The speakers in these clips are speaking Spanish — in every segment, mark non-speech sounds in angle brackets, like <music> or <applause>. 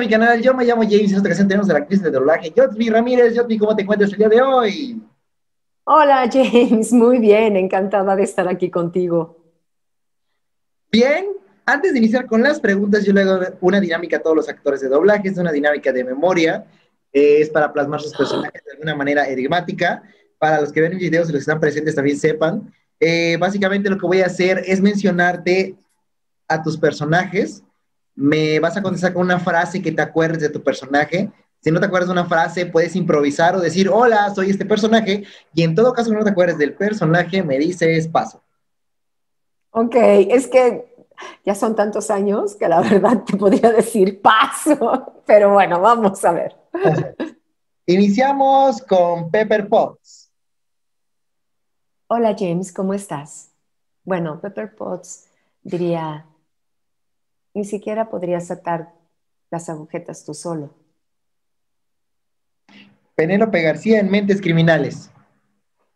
mi canal, yo me llamo James, en esta ocasión tenemos a la actriz de doblaje, Jotvi Ramírez. ¿cómo te encuentras el día de hoy? Hola James, muy bien, encantada de estar aquí contigo. Bien, antes de iniciar con las preguntas, yo le hago una dinámica a todos los actores de doblaje, es una dinámica de memoria, eh, es para plasmar sus personajes de alguna manera enigmática. Para los que ven videos y los que están presentes también sepan, eh, básicamente lo que voy a hacer es mencionarte a tus personajes me vas a contestar con una frase que te acuerdes de tu personaje. Si no te acuerdas de una frase, puedes improvisar o decir, hola, soy este personaje. Y en todo caso si no te acuerdas del personaje, me dices paso. Ok, es que ya son tantos años que la <laughs> verdad te podría decir paso, pero bueno, vamos a ver. <laughs> Iniciamos con Pepper Potts. Hola James, ¿cómo estás? Bueno, Pepper Potts diría, ni siquiera podrías atar las agujetas tú solo. Penélope García en Mentes Criminales.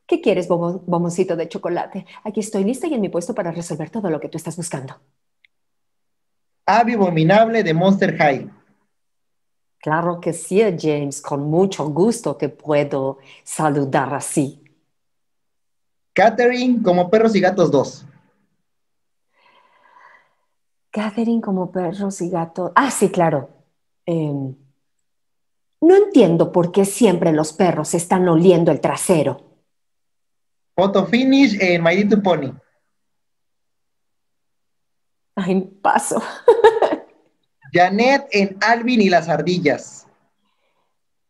¿Qué quieres, bomboncito de chocolate? Aquí estoy lista y en mi puesto para resolver todo lo que tú estás buscando. Abby Abominable de Monster High. Claro que sí, James. Con mucho gusto te puedo saludar así. Catherine como Perros y Gatos dos. Catherine como perros y gatos. Ah, sí, claro. Em, no entiendo por qué siempre los perros están oliendo el trasero. Photo finish en My Little Pony. Ay, paso. <laughs> Janet en Alvin y las ardillas.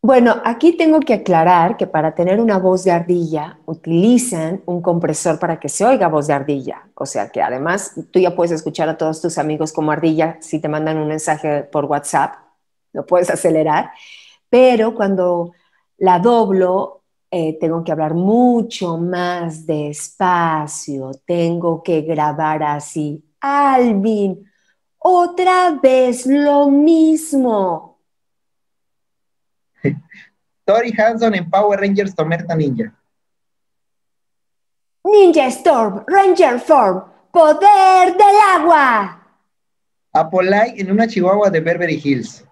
Bueno, aquí tengo que aclarar que para tener una voz de ardilla utilizan un compresor para que se oiga voz de ardilla. O sea que además tú ya puedes escuchar a todos tus amigos como ardilla si te mandan un mensaje por WhatsApp, lo puedes acelerar. Pero cuando la doblo, eh, tengo que hablar mucho más despacio, tengo que grabar así. Alvin, otra vez lo mismo <laughs> Tori Hanson en Power Rangers Tomerta Ninja. Ninja Storm, Ranger Form, poder del agua. Apolai en una chihuahua de Beverly Hills.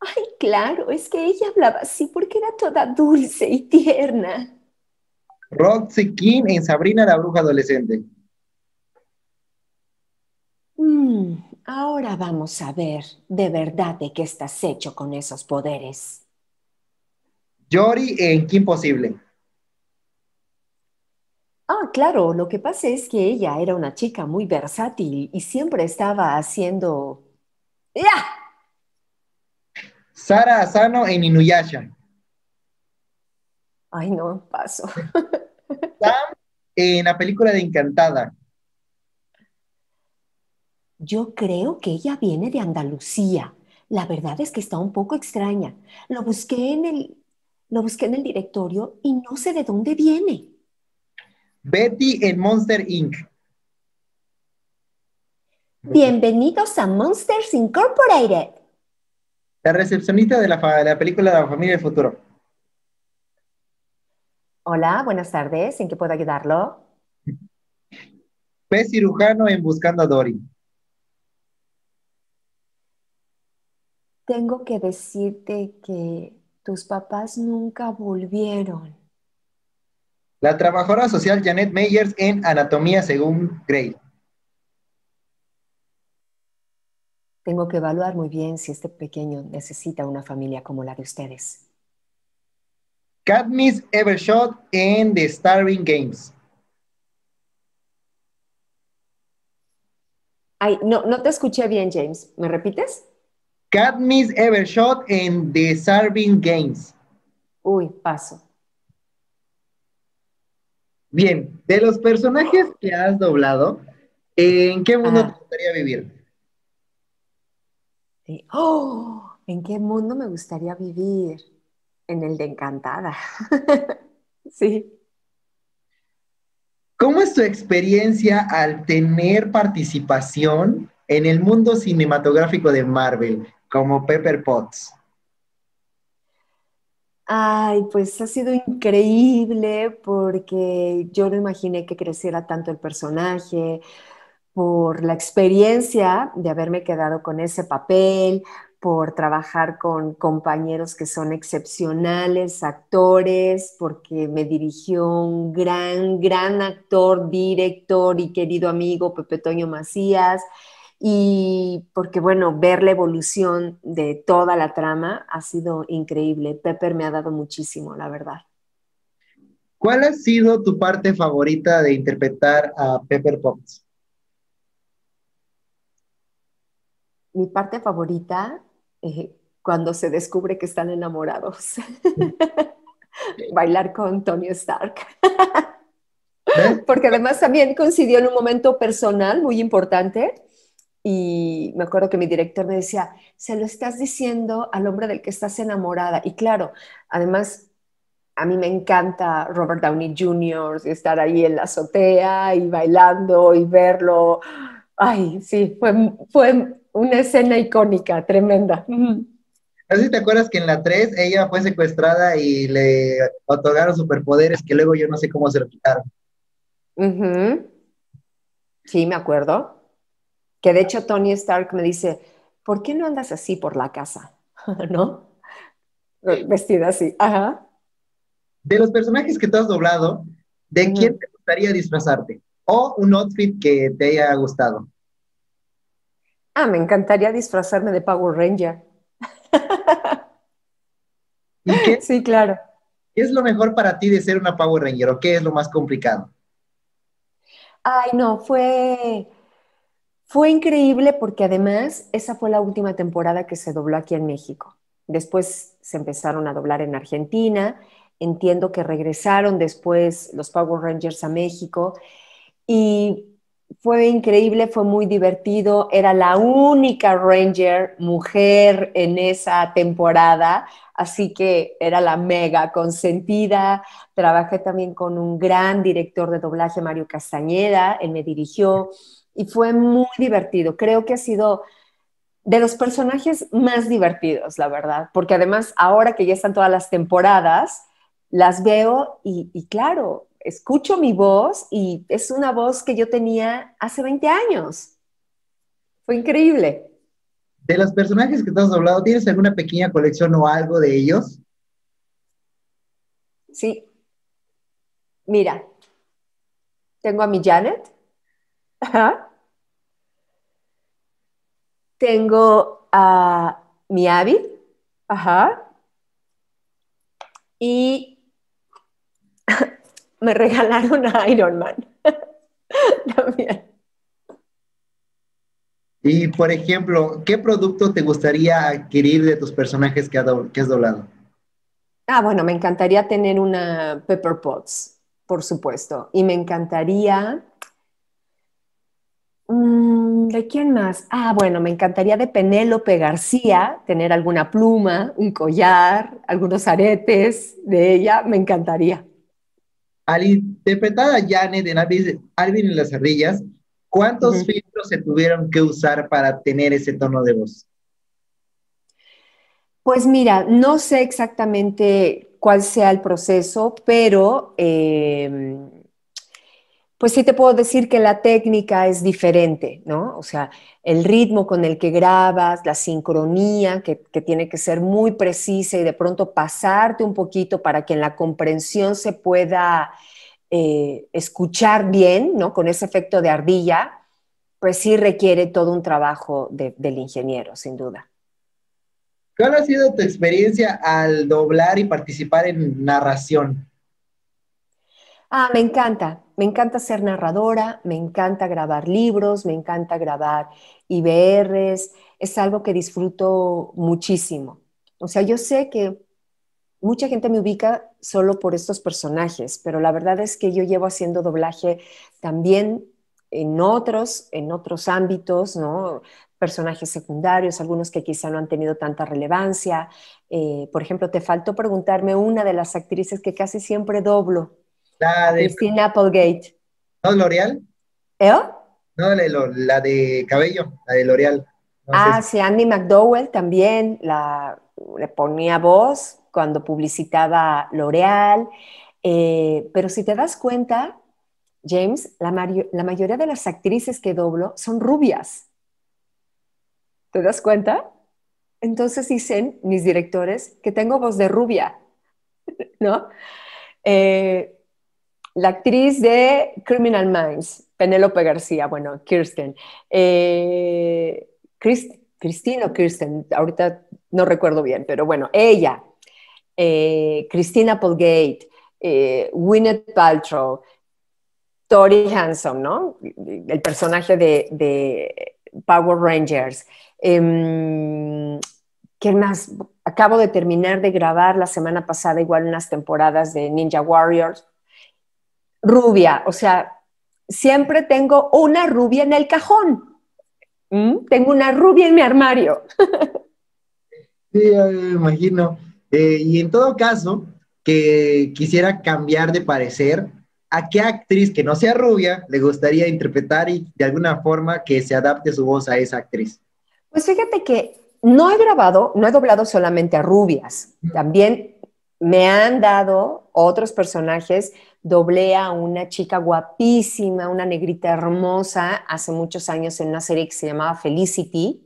Ay, claro, es que ella hablaba así porque era toda dulce y tierna. Roxy King en Sabrina la bruja adolescente. Mm, ahora vamos a ver de verdad de qué estás hecho con esos poderes. Yori en ¿Qué Imposible? Ah, claro, lo que pasa es que ella era una chica muy versátil y siempre estaba haciendo... ¡Ya! Sara Asano en Inuyasha. Ay, no, paso. <laughs> Sam en la película de Encantada yo creo que ella viene de Andalucía. La verdad es que está un poco extraña. Lo busqué en el, lo busqué en el directorio y no sé de dónde viene. Betty en Monster Inc. Bienvenidos a Monsters Incorporated. La recepcionista de la, película de la familia del futuro. Hola, buenas tardes. ¿En qué puedo ayudarlo? Pez cirujano en Buscando a Dory. tengo que decirte que tus papás nunca volvieron. La trabajadora social Janet Meyers en Anatomía según Gray. Tengo que evaluar muy bien si este pequeño necesita una familia como la de ustedes. Katniss Evershot en The Starring Games. Ay, no, no te escuché bien, James. ¿Me repites? Miss Evershot en The Serving Games. Uy, paso. Bien, de los personajes que has doblado, ¿en qué mundo te gustaría vivir? ¡Oh! ¿En qué mundo me gustaría vivir? En el de Encantada. <laughs> sí. ¿Cómo es tu experiencia al tener participación en el mundo cinematográfico de Marvel? como Pepper Potts? Ay, pues ha sido increíble porque yo no imaginé que creciera tanto el personaje, por la experiencia de haberme quedado con ese papel, por trabajar con compañeros que son excepcionales, actores, porque me dirigió un gran, gran actor, director y querido amigo Pepe Toño Macías y porque, bueno, ver la evolución de toda la trama ha sido increíble. Pepper me ha dado muchísimo, la verdad. ¿Cuál ha sido tu parte favorita de interpretar a Pepper Potts? Mi parte favorita, eh, cuando se descubre que están enamorados. <laughs> Bailar con Tony Stark. <laughs> Porque además también coincidió en un momento personal muy importante y me acuerdo que mi director me decía, se lo estás diciendo al hombre del que estás enamorada. Y claro, además, a mí me encanta Robert Downey Jr., estar ahí en la azotea y bailando y verlo. Ay, sí, fue, fue una escena icónica, tremenda. así te acuerdas que en la 3 ella fue secuestrada y le otorgaron superpoderes que luego yo no sé cómo se lo quitaron. Sí, me acuerdo. Que de hecho Tony Stark me dice, ¿por qué no andas así por la casa? <laughs> ¿No? Vestida así. De los personajes que tú has doblado, ¿de quién te gustaría disfrazarte? ¿O un outfit que te haya gustado? Ah, me encantaría disfrazarme de Power Ranger. <laughs> <laughs> sí, claro. ¿Qué es lo mejor para ti de ser una Power Ranger o qué es lo más complicado? Ay, no, fue fue increíble porque además esa fue la última temporada que se dobló aquí en México. Después se empezaron a doblar en Argentina. Entiendo que regresaron después los Power Rangers a México. Y fue increíble, fue muy divertido. Era la única Ranger mujer en esa temporada, así que era la mega consentida. Trabajé también con un gran director de doblaje, Mario Castañeda, él me dirigió y fue muy divertido. Creo que ha sido de los personajes más divertidos, la verdad, porque además ahora que ya están todas las temporadas, las veo y, claro, escucho mi voz y es una voz que yo tenía hace 20 años. Fue increíble. De los personajes que has hablado, ¿tienes alguna pequeña colección o algo de ellos? Sí. Mira, tengo a mi Janet, tengo a mi Abby, Ajá. Y <laughs> me regalaron a Iron Man. <laughs> También. Y por ejemplo, ¿qué producto te gustaría adquirir de tus personajes que, has doblado? Ah, bueno, me encantaría tener una Pepper Potts, por supuesto. Y me encantaría Mm, ¿De quién más? Ah, bueno, me encantaría de Penélope García tener alguna pluma, un collar, algunos aretes de ella, me encantaría. Al interpretada a Jane de Alvin en las Ardillas, ¿cuántos filtros se tuvieron que usar para tener ese tono de voz? Pues mira, no sé exactamente cuál sea el proceso, pero eh, pues sí te puedo decir que la técnica es diferente, ¿no? O sea, el ritmo con el que grabas, la sincronía, que, tiene que ser muy precisa y de pronto pasarte un poquito para que en la comprensión se pueda eh, escuchar bien, ¿no? Con ese efecto de ardilla, pues sí requiere todo un trabajo del ingeniero, sin duda. ¿Cuál ha sido tu experiencia al doblar y participar en narración? Ah, me encanta, me encanta ser narradora, me encanta grabar libros, me encanta grabar IBRs, es algo que disfruto muchísimo. O sea, yo sé que mucha gente me ubica solo por estos personajes, pero la verdad es que yo llevo haciendo doblaje también en otros, en otros ámbitos, ¿no? personajes secundarios, algunos que quizá no han tenido tanta relevancia. Eh, por ejemplo, te faltó preguntarme una de las actrices que casi siempre doblo, la de... Christina Applegate. ¿No L'Oreal? ¿Eh? No, la, de, cabello, la de L'Oreal. ah, sí, Andy McDowell también la, le ponía voz cuando publicitaba L'Oreal. Eh, pero si te das cuenta, James, la, la mayoría de las actrices que doblo son rubias. ¿Te das cuenta? Entonces dicen mis directores que tengo voz de rubia, <laughs> ¿no? Eh, la actriz de Criminal Minds, Penélope García, bueno, Kirsten. Eh, Cristina o Kirsten, ahorita no recuerdo bien, pero bueno, ella, eh, Cristina Polgate, Applegate, eh, Paltrow, Tori Hanson, ¿no? El personaje de, Power Rangers. Em, ¿Qué más? Acabo de terminar de grabar la semana pasada igual unas temporadas de Ninja Warriors, rubia, o sea, siempre tengo una rubia en el cajón. ¿Mm? Tengo una rubia en mi armario. sí, me imagino. Eh, y en todo caso, que quisiera cambiar de parecer, ¿a qué actriz que no sea rubia le gustaría interpretar y de alguna forma que se adapte su voz a esa actriz? Pues fíjate que no he grabado, no he doblado solamente a rubias, también me han dado otros personajes doblé a una chica guapísima, una negrita hermosa, hace muchos años en una serie que se llamaba Felicity.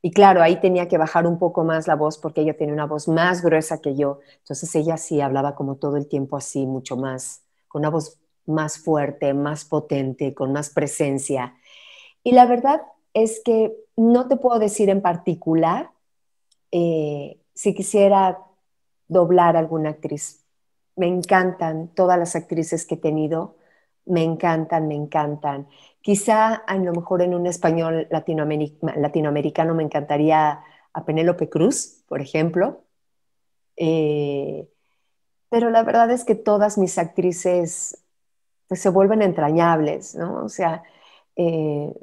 Y claro, ahí tenía que bajar un poco más la voz porque ella tiene una voz más gruesa que yo. Entonces ella sí hablaba como todo el tiempo así, mucho más, con una voz más fuerte, más potente, con más presencia. Y la verdad es que no te puedo decir en particular eh, si quisiera doblar a alguna actriz me encantan todas las actrices que he tenido, me encantan, me encantan. Quizá a lo mejor en un español latinoamericano me encantaría a Penélope Cruz, por ejemplo. Eh, pero la verdad es que todas mis actrices pues, se vuelven entrañables, ¿no? O sea, eh,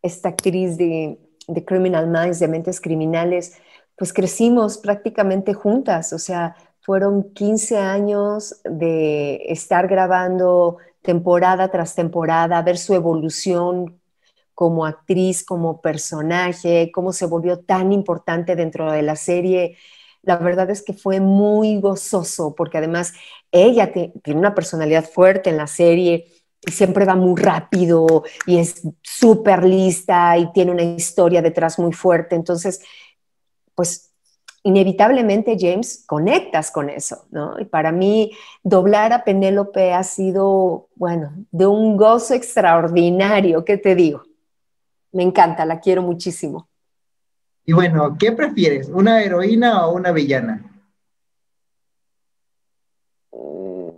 esta actriz de, de Criminal Minds, de Mentes Criminales, pues crecimos prácticamente juntas, o sea, fueron 15 años de estar grabando temporada tras temporada, ver su evolución como actriz, como personaje, cómo se volvió tan importante dentro de la serie. La verdad es que fue muy gozoso porque además ella tiene una personalidad fuerte en la serie, y siempre va muy rápido y es súper lista y tiene una historia detrás muy fuerte. Entonces, pues inevitablemente, James, conectas con eso, ¿no? Y para mí, doblar a Penélope ha sido, bueno, de un gozo extraordinario, ¿qué te digo? Me encanta, la quiero muchísimo. Y bueno, ¿qué prefieres, una heroína o una villana? Mm.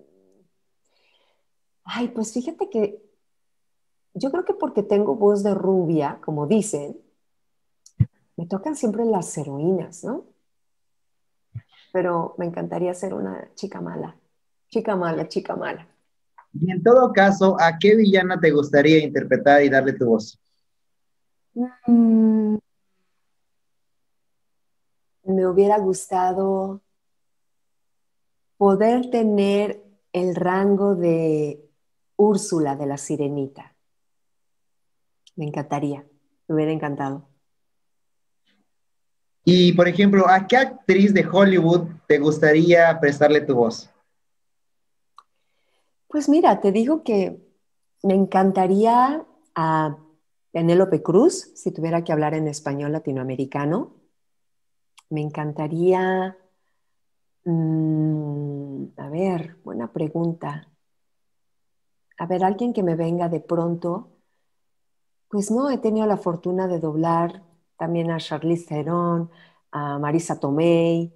Ay, pues fíjate que yo creo que porque tengo voz de rubia, como dicen, me tocan siempre las heroínas, ¿no? pero me encantaría ser una chica mala. Chica mala, chica mala. Y en todo caso, ¿a qué villana te gustaría interpretar y darle tu voz? Mm. me hubiera gustado poder tener el rango de Úrsula de la Sirenita. Me encantaría, me hubiera encantado. Y, por ejemplo, ¿a qué actriz de Hollywood te gustaría prestarle tu voz? Pues mira, te digo que me encantaría a Penélope Cruz, si tuviera que hablar en español latinoamericano. Me encantaría, mm, a ver, buena pregunta. A ver, alguien que me venga de pronto. Pues no, he tenido la fortuna de doblar también a Charlize Theron, a Marisa Tomei,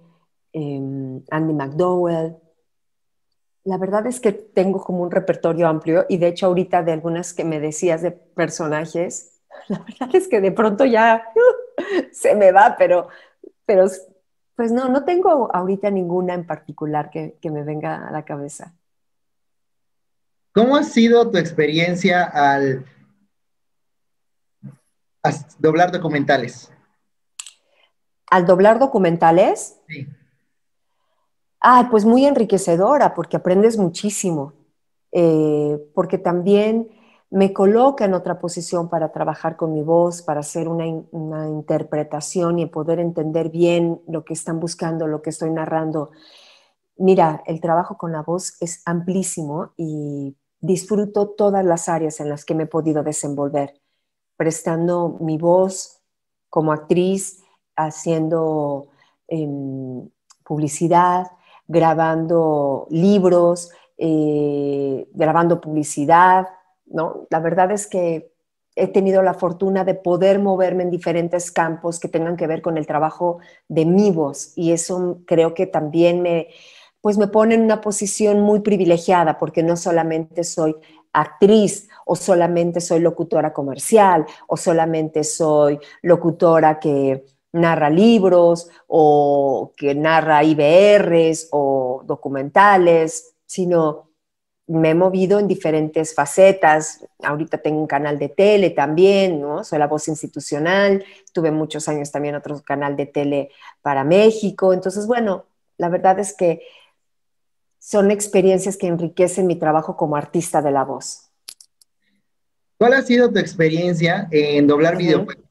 em, Andy McDowell. La verdad es que tengo como un repertorio amplio y de hecho ahorita de algunas que me decías de personajes, <laughs> la verdad es que de pronto ya <laughs> se me va, pero, pero pues no, no tengo ahorita ninguna en particular que me venga a la cabeza. ¿Cómo ha sido tu experiencia al doblar documentales. ¿Al doblar documentales? Sí. Ah, pues muy enriquecedora porque aprendes muchísimo, eh, porque también me coloca en otra posición para trabajar con mi voz, para hacer una, una, interpretación y poder entender bien lo que están buscando, lo que estoy narrando. Mira, el trabajo con la voz es amplísimo y disfruto todas las áreas en las que me he podido desenvolver prestando mi voz como actriz, haciendo em, publicidad, grabando libros, eh, grabando publicidad, ¿no? La verdad es que he tenido la fortuna de poder moverme en diferentes campos que tengan que ver con el trabajo de mi voz y eso creo que también me pues me pone en una posición muy privilegiada porque no solamente soy actriz o solamente soy locutora comercial o solamente soy locutora que narra libros o que narra IBRs o documentales, sino me he movido en diferentes facetas. Ahorita tengo un canal de tele también, ¿no? Soy la voz institucional, tuve muchos años también otro canal de tele para México. Entonces, bueno, la verdad es que son experiencias que enriquecen mi trabajo como artista de la voz. ¿Cuál ha sido tu experiencia en doblar videojuegos?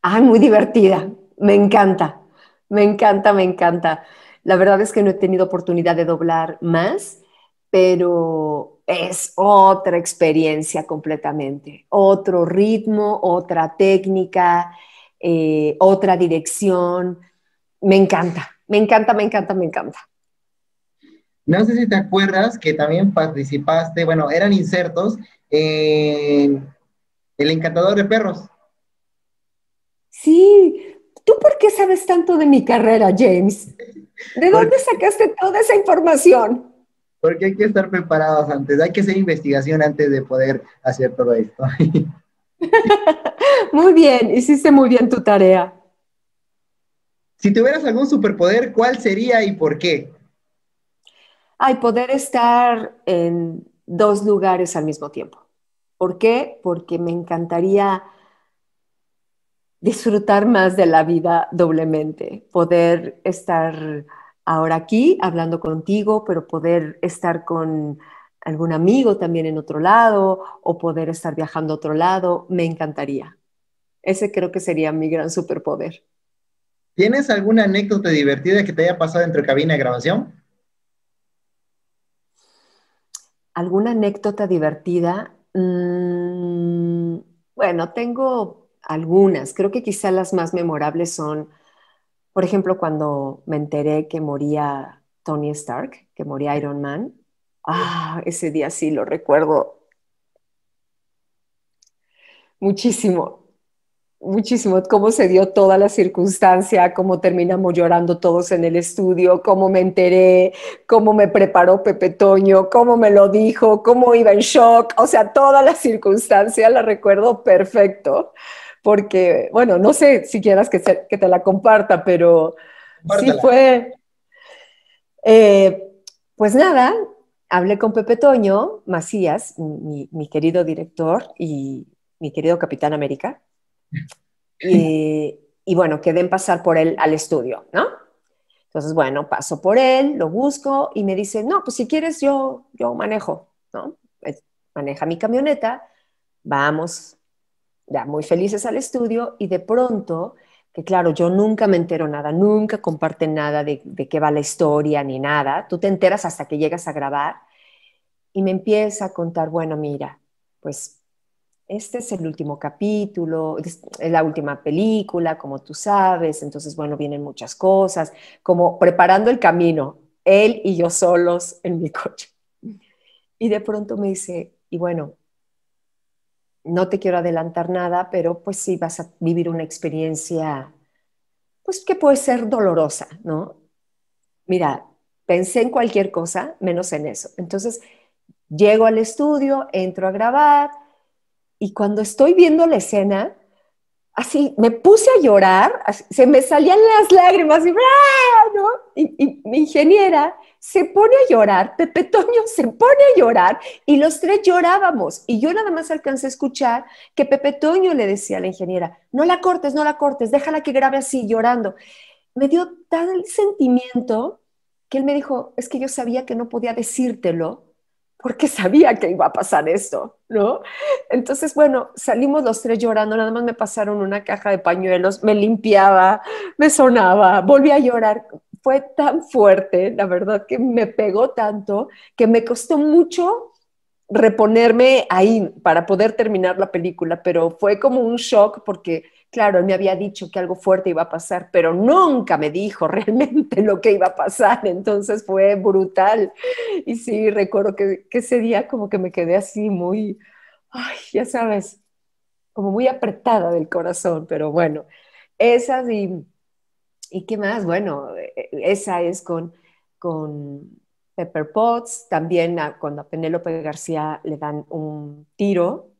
Ay, muy divertida. Me encanta. Me encanta, me encanta. La verdad es que no he tenido oportunidad de doblar más, pero es otra experiencia completamente. Otro ritmo, otra técnica, eh, otra dirección. Me encanta, me encanta, me encanta, me encanta. No sé si te acuerdas que también participaste, bueno, eran insertos en El Encantador de Perros. Sí, ¿tú por qué sabes tanto de mi carrera, James? ¿De dónde sacaste toda esa información? Porque hay que estar preparados antes, hay que hacer investigación antes de poder hacer todo esto. <laughs> <laughs> muy bien, hiciste muy bien tu tarea. Si tuvieras algún superpoder, ¿cuál sería y por qué? Ay, poder estar en dos lugares al mismo tiempo. ¿Por qué? Porque me encantaría disfrutar más de la vida doblemente, poder estar ahora aquí hablando contigo, pero poder estar con algún amigo también en otro lado o poder estar viajando a otro lado, me encantaría. Ese creo que sería mi gran superpoder. ¿Tienes alguna anécdota divertida que te haya pasado entre cabina de grabación? ¿Alguna anécdota divertida? Mm, bueno, tengo algunas. Creo que quizá las más memorables son, por ejemplo, cuando me enteré que moría Tony Stark, que moría Iron Man. Ah, ese día sí lo recuerdo muchísimo muchísimo cómo se dio toda la circunstancia, cómo terminamos llorando todos en el estudio, cómo me enteré, cómo me preparó Pepe Toño, cómo me lo dijo, cómo iba en shock, o sea, toda la circunstancia la recuerdo perfecto, porque, bueno, no sé si quieras que, te la comparta, pero sí fue... Eh, pues nada, hablé con Pepe Toño Macías, mi querido director y mi querido Capitán América, y, bueno, que den pasar por él al estudio, ¿no? Entonces, bueno, paso por él, lo busco y me dice, no, pues si quieres yo, yo manejo, ¿no? Pues, maneja mi camioneta, vamos, ya muy felices al estudio y de pronto, que claro, yo nunca me entero nada, nunca comparte nada de, de qué va la historia ni nada, tú te enteras hasta que llegas a grabar y me empieza a contar, bueno, mira, pues este es el último capítulo, es la última película, como tú sabes, entonces, bueno, vienen muchas cosas, como preparando el camino, él y yo solos en mi <laughs> coche. Y de pronto me dice, y bueno, no te quiero adelantar nada, pero pues sí vas a vivir una experiencia, pues que puede ser dolorosa, ¿no? Mira, pensé en cualquier cosa menos en eso. Entonces, llego al estudio, entro a grabar, y cuando estoy viendo la escena, así me puse a llorar, se me salían las lágrimas y, ¡ah! ¿no? y, mi ingeniera se pone a llorar, Pepe Toño se pone a llorar y los tres llorábamos y yo nada más alcancé a escuchar que Pepe Toño le decía a la ingeniera, no la cortes, no la cortes, déjala que grabe así llorando. Me dio tal sentimiento que él me dijo, es que yo sabía que no podía decírtelo porque sabía que iba a pasar esto, ¿no? Entonces, bueno, salimos los tres llorando, nada más me pasaron una caja de pañuelos, me limpiaba, me sonaba, volví a llorar. Fue tan fuerte, la verdad, que me pegó tanto, que me costó mucho reponerme ahí para poder terminar la película, pero fue como un shock porque Claro, él me había dicho que algo fuerte iba a pasar, pero nunca me dijo <laughs> realmente lo que iba a pasar, entonces fue brutal. Y sí, recuerdo que, ese día como que me quedé así muy, ya sabes, como muy apretada del corazón, pero bueno, esas y, y qué más, bueno, e, e, esa es con, con Pepper Potts, también cuando a Penélope García le dan un tiro,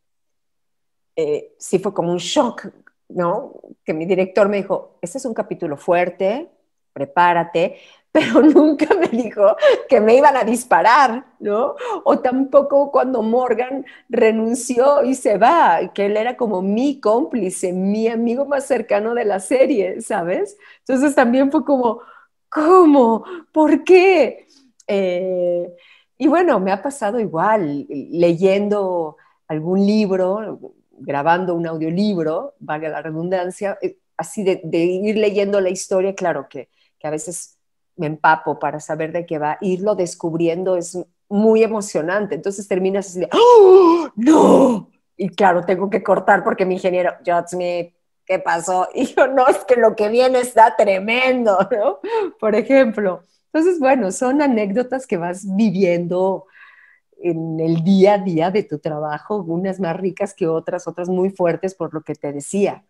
eh, sí fue como un shock, ¿no? Que mi director me dijo, este es un capítulo fuerte, prepárate, <laughs> pero nunca me dijo que me iban a disparar, ¿no? O tampoco cuando Morgan renunció y se va, que él era como mi cómplice, mi amigo más cercano de la serie, ¿sabes? Entonces también fue como, ¿cómo? ¿Por qué? Eh, y bueno, me ha pasado igual, leyendo algún libro, grabando un audiolibro, valga la redundancia, eh, así de, ir leyendo la historia, claro que, que, a veces me empapo para saber de qué va, irlo descubriendo es muy emocionante, entonces terminas así de, ¡Oh, no! Y claro, tengo que cortar porque mi ingeniero, me, ¿qué pasó? <laughs> Y yo, no, es que lo que viene está tremendo, ¿no? Por ejemplo. Entonces, bueno, son anécdotas que vas viviendo en el día a día de tu trabajo, unas más ricas que otras, otras muy fuertes por lo que te decía.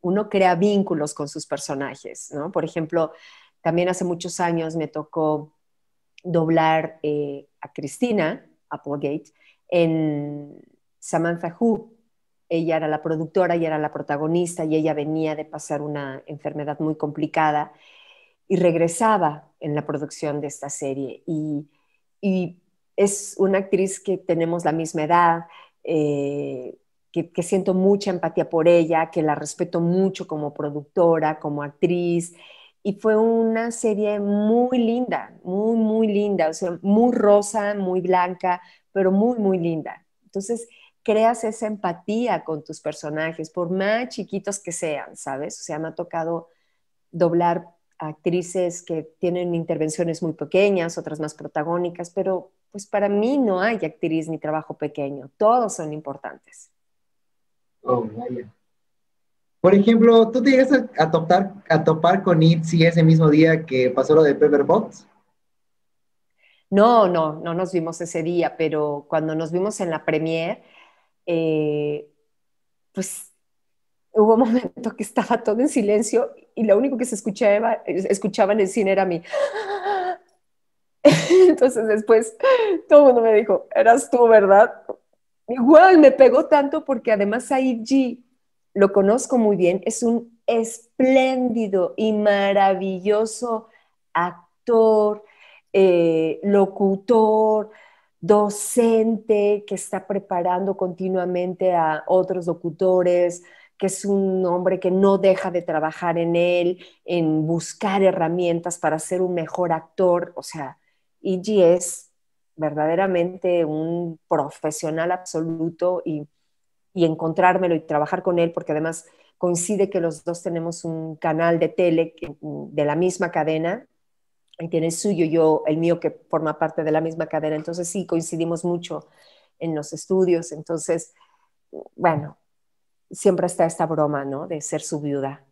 Uno crea vínculos con sus personajes, ¿no? Por ejemplo, también hace muchos años me tocó doblar eh, a Cristina Applegate en Samantha Who. Ella era la productora y era la protagonista y ella venía de pasar una enfermedad muy complicada y regresaba en la producción de esta serie y, y es una actriz que tenemos la misma edad, eh, que, que, siento mucha empatía por ella, que la respeto mucho como productora, como actriz. Y fue una serie muy linda, muy, muy linda, o sea, muy rosa, muy blanca, pero muy, muy linda. Entonces, creas esa empatía con tus personajes, por más chiquitos que sean, ¿sabes? O sea, me ha tocado doblar actrices que tienen intervenciones muy pequeñas, otras más protagónicas, pero pues para mí no hay actriz ni trabajo pequeño, todos son importantes. Oh, vaya. Por ejemplo, ¿tú te llegas a, topar, a topar con Itzy ese mismo día que pasó lo de Box? No, no, no nos vimos ese día, pero cuando nos vimos en la premiere, eh, pues hubo un momento que estaba todo en silencio y lo único que se escuchaba, escuchaba en el cine era mi... <laughs> Entonces después todo el mundo me dijo, eras tú, ¿verdad? Igual me pegó tanto porque además ahí G, lo conozco muy bien, es un espléndido y maravilloso actor, eh, locutor, docente que está preparando continuamente a otros locutores, que es un hombre que no deja de trabajar en él, en buscar herramientas para ser un mejor actor. O sea, e G es verdaderamente un profesional absoluto y, encontrármelo y trabajar con él, porque además coincide que los dos tenemos un canal de tele de la misma cadena, y tiene suyo, yo el mío que forma parte de la misma cadena, entonces sí, coincidimos mucho en los estudios, entonces, bueno, siempre está esta broma, ¿no? De ser su viuda.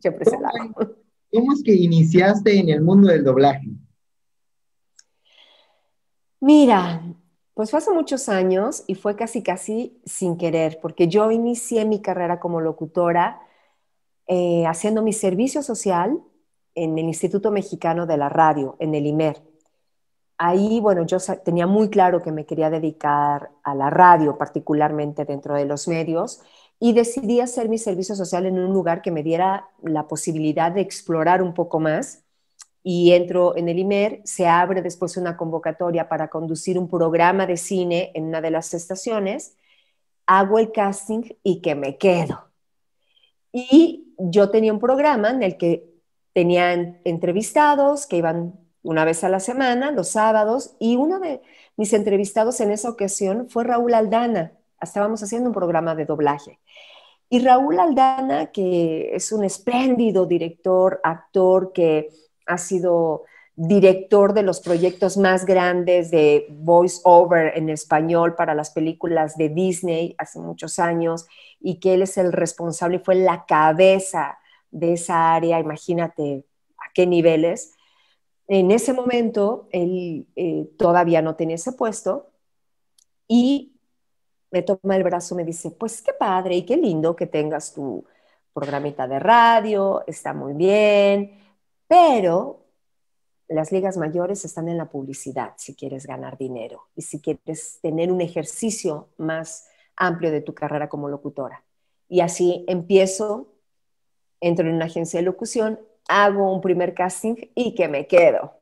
Siempre se la... ¿Cómo es que iniciaste en el mundo del doblaje? Mira, pues fue hace muchos años y fue casi casi sin querer, porque yo inicié mi carrera como locutora eh, haciendo mi servicio social en el Instituto Mexicano de la Radio, en el IMER. Ahí, bueno, yo tenía muy claro que me quería dedicar a la radio, particularmente dentro de los medios, y decidí hacer mi servicio social en un lugar que me diera la posibilidad de explorar un poco más y entro en el IMER, se abre después una convocatoria para conducir un programa de cine en una de las estaciones, hago el casting y que me quedo. Y yo tenía un programa en el que tenían entrevistados que iban una vez a la semana, los sábados, y uno de mis entrevistados en esa ocasión fue Raúl Aldana. Estábamos haciendo un programa de doblaje. Y Raúl Aldana, que es un espléndido director, actor, que ha sido director de los proyectos más grandes de voice over en español para las películas de Disney hace muchos años y que él es el responsable, fue la cabeza de esa área, imagínate a qué niveles. En ese momento él eh, todavía no tenía ese puesto y me toma el brazo, me dice, pues qué padre y qué lindo que tengas tu programita de radio, está muy bien, pero las ligas mayores están en la publicidad si quieres ganar dinero y si quieres tener un ejercicio más amplio de tu carrera como locutora. Y así empiezo, entro en una agencia de locución, hago un primer casting y que me quedo.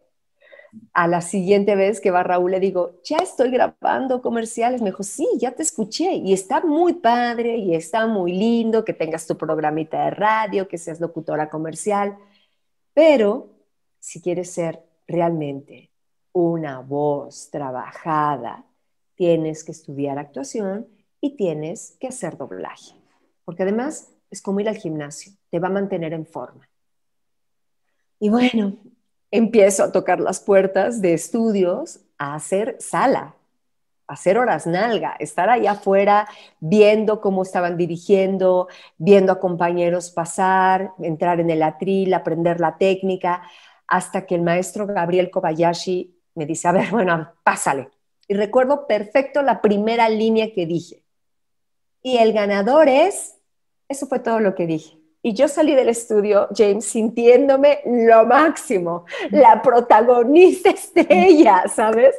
A la siguiente vez que va Raúl le digo, ya estoy grabando comerciales. Me dijo, sí, ya te escuché y está muy padre y está muy lindo que tengas tu programita de radio, que seas locutora comercial. Pero si quieres ser realmente una voz trabajada, tienes que estudiar actuación y tienes que hacer doblaje. Porque además es como ir al gimnasio, te va a mantener en forma. Y bueno, empiezo a tocar las puertas de estudios, a hacer sala, hacer horas nalga, estar allá afuera viendo cómo estaban dirigiendo, viendo a compañeros pasar, entrar en el atril, aprender la técnica, hasta que el maestro Gabriel Kobayashi me dice, a ver, bueno, pásale. Y recuerdo perfecto la primera línea que dije. Y el ganador es, eso fue todo lo que dije. Y yo salí del estudio, James, sintiéndome lo máximo, la protagonista estrella, ¿sabes?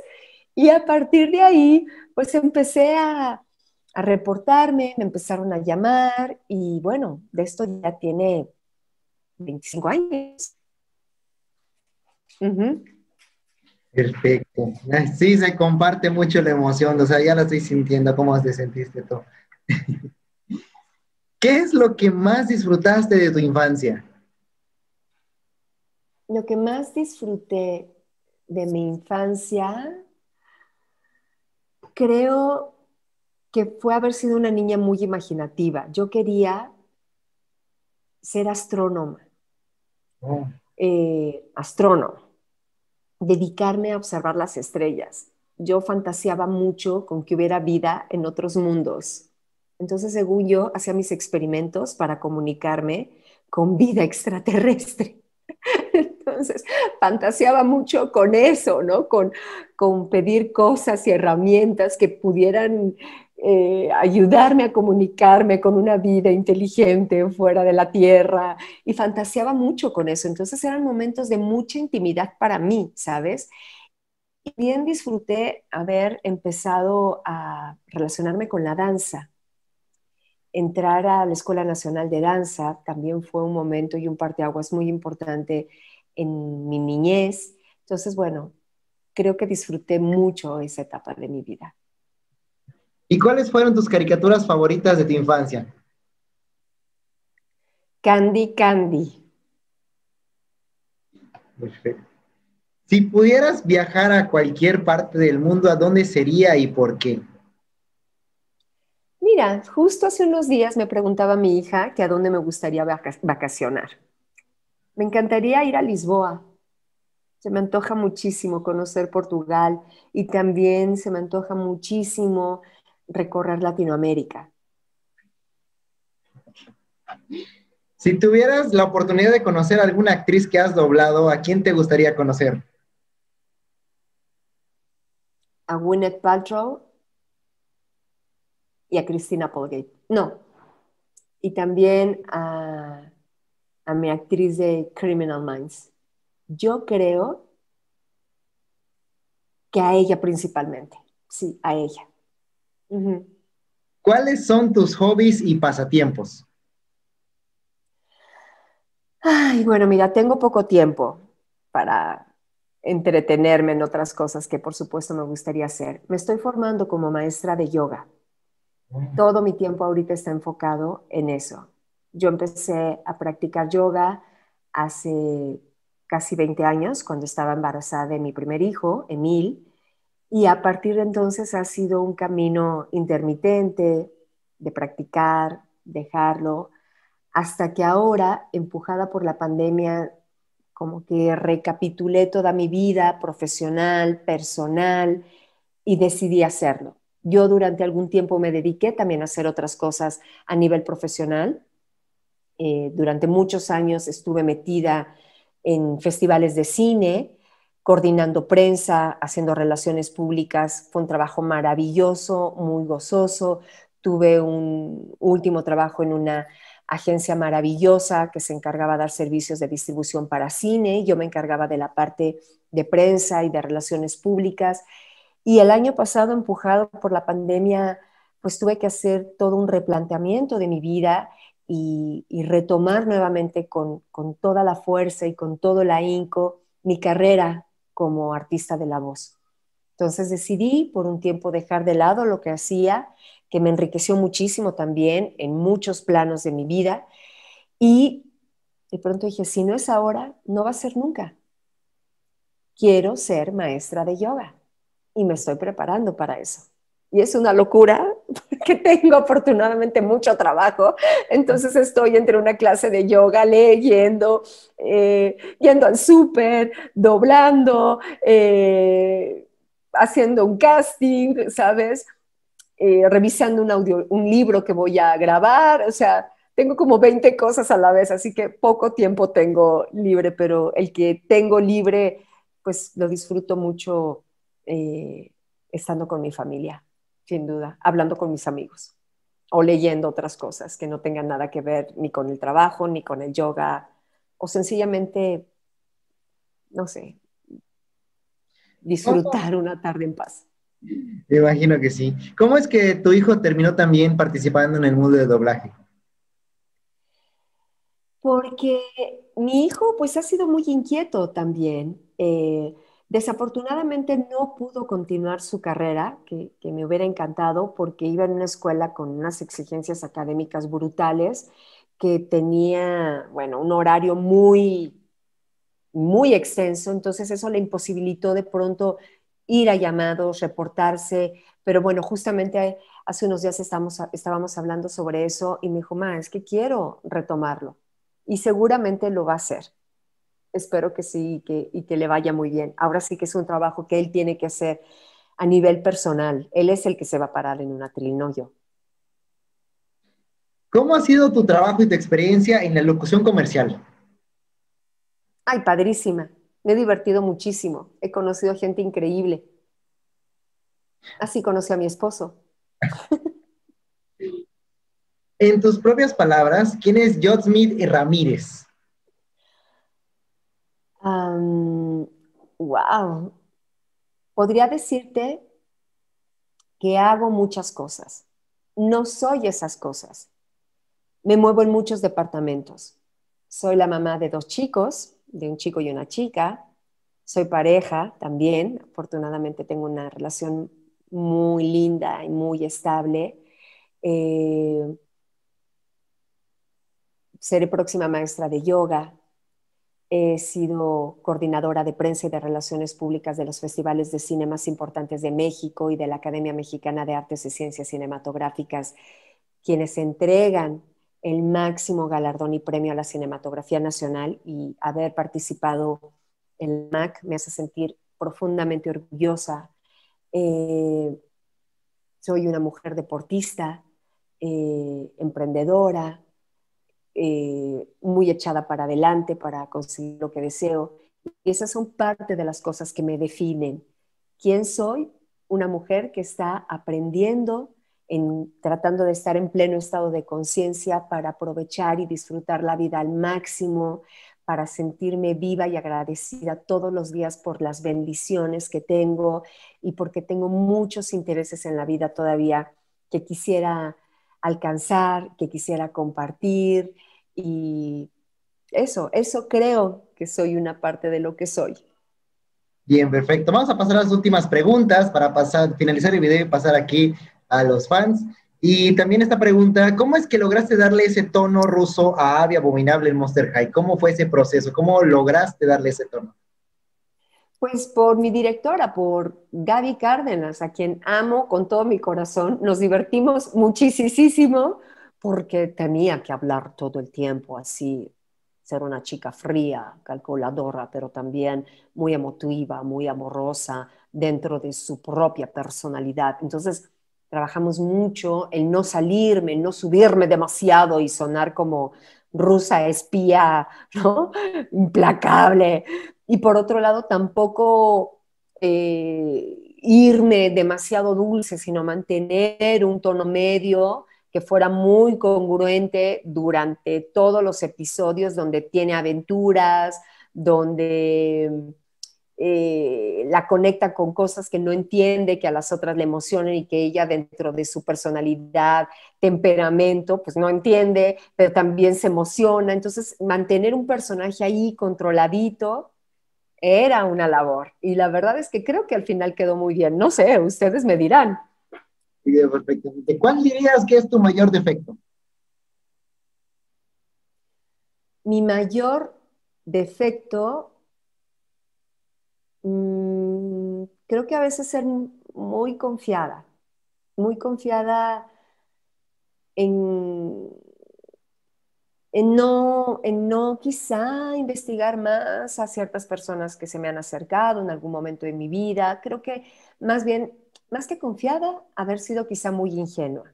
Y a partir de ahí, pues empecé a, a reportarme, me empezaron a llamar y bueno, de esto ya tiene 25 años. Perfecto. Sí, se comparte mucho la emoción, o sea, ya la estoy sintiendo, ¿cómo te sentiste tú? <laughs> ¿Qué es lo que más disfrutaste de tu infancia? Lo que más disfruté de mi infancia, creo que fue haber sido una niña muy imaginativa. Yo quería ser astrónoma, oh. eh, astrónomo, dedicarme a observar las estrellas. Yo fantaseaba mucho con que hubiera vida en otros mundos. Entonces, según yo, hacía mis experimentos para comunicarme con vida <laughs> extraterrestre. Entonces, fantaseaba mucho con eso, ¿no? Con, con pedir cosas y herramientas que pudieran eh, ayudarme a comunicarme con una vida inteligente fuera de la tierra y fantaseaba mucho con eso. Entonces eran momentos de mucha intimidad para mí, ¿sabes? Y bien disfruté haber empezado a relacionarme con la danza. Entrar a la Escuela Nacional de Danza también fue un momento y un parteaguas muy importante en mi niñez. Entonces, bueno, creo que disfruté mucho esa etapa de mi vida. ¿Y cuáles fueron tus caricaturas favoritas de tu infancia? Candy Candy. Perfecto. Si pudieras viajar a cualquier parte del mundo, ¿a dónde sería y por qué? Mira, justo hace unos días me preguntaba mi hija que a dónde me gustaría vacacionar. Me encantaría ir a Lisboa. Se me antoja muchísimo conocer Portugal y también se me antoja muchísimo recorrer Latinoamérica. Si tuvieras la oportunidad de conocer a alguna actriz que has doblado, ¿a quién te gustaría conocer? A Gwyneth Paltrow y a Cristina Polgate. No, y también a a mi actriz de Criminal Minds. Yo creo que a ella principalmente, sí, a ella. ¿Cuáles son tus hobbies y pasatiempos? Ay, bueno, mira, tengo poco tiempo para entretenerme en otras cosas que por supuesto me gustaría hacer. Me estoy formando como maestra de yoga. Mm. Todo mi tiempo ahorita está enfocado en eso, yo empecé a practicar yoga hace casi 20 años, cuando estaba embarazada de mi primer hijo, Emil, y a partir de entonces ha sido un camino intermitente de practicar, dejarlo, hasta que ahora, empujada por la pandemia, como que recapitulé toda mi vida profesional, personal, y decidí hacerlo. Yo durante algún tiempo me dediqué también a hacer otras cosas a nivel profesional, eh, durante muchos años estuve metida en festivales de cine, coordinando prensa, haciendo relaciones públicas. Fue un trabajo maravilloso, muy gozoso. Tuve un último trabajo en una agencia maravillosa que se encargaba de dar servicios de distribución para cine. Yo me encargaba de la parte de prensa y de relaciones públicas. Y el año pasado, empujado por la pandemia, pues tuve que hacer todo un replanteamiento de mi vida y, retomar nuevamente con, con, toda la fuerza y con todo el ahínco mi carrera como artista de la voz. Entonces decidí por un tiempo dejar de lado lo que hacía, que me enriqueció muchísimo también en muchos planos de mi vida y de pronto dije, si no es ahora, no va a ser nunca. Quiero ser maestra de yoga y me estoy preparando para eso. Y es una locura que tengo afortunadamente mucho trabajo, entonces estoy entre una clase de yoga, leyendo, eh, yendo al súper, doblando, eh, haciendo un casting, ¿sabes? Eh, revisando un, audio, un libro que voy a grabar, o sea, tengo como 20 cosas a la vez, así que poco tiempo tengo libre, pero el que tengo libre, pues lo disfruto mucho estando con mi familia sin duda, hablando con mis amigos o leyendo otras cosas que no tengan nada que ver ni con el trabajo, ni con el yoga, o sencillamente, no sé, disfrutar una tarde en paz. Me imagino que sí. ¿Cómo es que tu hijo terminó también participando en el mundo de doblaje? Porque mi hijo pues ha sido muy inquieto también. Eh, Desafortunadamente no pudo continuar su carrera, que, me hubiera encantado, porque iba en una escuela con unas exigencias académicas brutales, que tenía, bueno, un horario muy, muy extenso, entonces eso le imposibilitó de pronto ir a llamados, reportarse, pero bueno, justamente hace unos días estábamos hablando sobre eso y me dijo, ma, es que quiero retomarlo y seguramente lo va a hacer espero que sí y que le vaya muy bien. Ahora sí que es un trabajo que él tiene que hacer a nivel personal. Él es el que se va a parar en una atril, ¿Cómo ha sido tu trabajo y tu experiencia en la locución comercial? Ay, padrísima. Me he divertido muchísimo. He conocido gente increíble. Así conocí a mi esposo. <laughs> en tus propias palabras, ¿quién es Jot Smith y Ramírez? wow. Podría decirte que hago muchas cosas. No soy esas cosas. Me muevo en muchos departamentos. Soy la mamá de dos chicos, de un chico y una chica. Soy pareja también. Afortunadamente tengo una relación muy linda y muy estable. Eh, seré próxima maestra de yoga, He sido coordinadora de prensa y de relaciones públicas de los festivales de cine más importantes de México y de la Academia Mexicana de Artes y Ciencias Cinematográficas, quienes entregan el máximo galardón y premio a la cinematografía nacional y haber participado en el MAC me hace sentir profundamente orgullosa. Eh, soy una mujer deportista, eh, emprendedora, eh, muy echada para adelante para conseguir lo que deseo. Y esas son parte de las cosas que me definen. ¿Quién soy? Una mujer que está aprendiendo, en, tratando de estar en pleno estado de conciencia para aprovechar y disfrutar la vida al máximo, para sentirme viva y agradecida todos los días por las bendiciones que tengo y porque tengo muchos intereses en la vida todavía que quisiera alcanzar, que quisiera compartir y eso, eso creo que soy una parte de lo que soy. Bien, perfecto. Vamos a pasar a las últimas preguntas para pasar, finalizar el video y pasar aquí a los fans. Y también esta pregunta, ¿cómo es que lograste darle ese tono ruso a Avi Abominable en Monster High? ¿Cómo fue ese proceso? ¿Cómo lograste darle ese tono? Pues por mi directora, por Gaby Cárdenas, a quien amo con todo mi corazón. Nos divertimos muchísimo porque tenía que hablar todo el tiempo así, ser una chica fría, calculadora, pero también muy emotiva, muy amorosa dentro de su propia personalidad. Entonces, trabajamos mucho en no salirme, en no subirme demasiado y sonar como rusa espía, ¿no? <laughs> Implacable, y por otro lado tampoco eh, irme demasiado dulce, sino mantener un tono medio que fuera muy congruente durante todos los episodios donde tiene aventuras, donde eh, la conecta con cosas que no entiende, que a las otras le emocionen y que ella dentro de su personalidad, temperamento, pues no entiende, pero también se emociona. Entonces, mantener un personaje ahí controladito era una labor. Y la verdad es que creo que al final quedó muy bien. No sé, ustedes me dirán. perfectamente. ¿Cuál dirías que es tu mayor defecto? Mi mayor defecto, mm, creo que a veces ser muy confiada, muy confiada en, en no, quizá investigar más a ciertas personas que se me han acercado en algún momento de mi vida. Creo que más bien, más que confiada, haber sido quizá muy ingenua.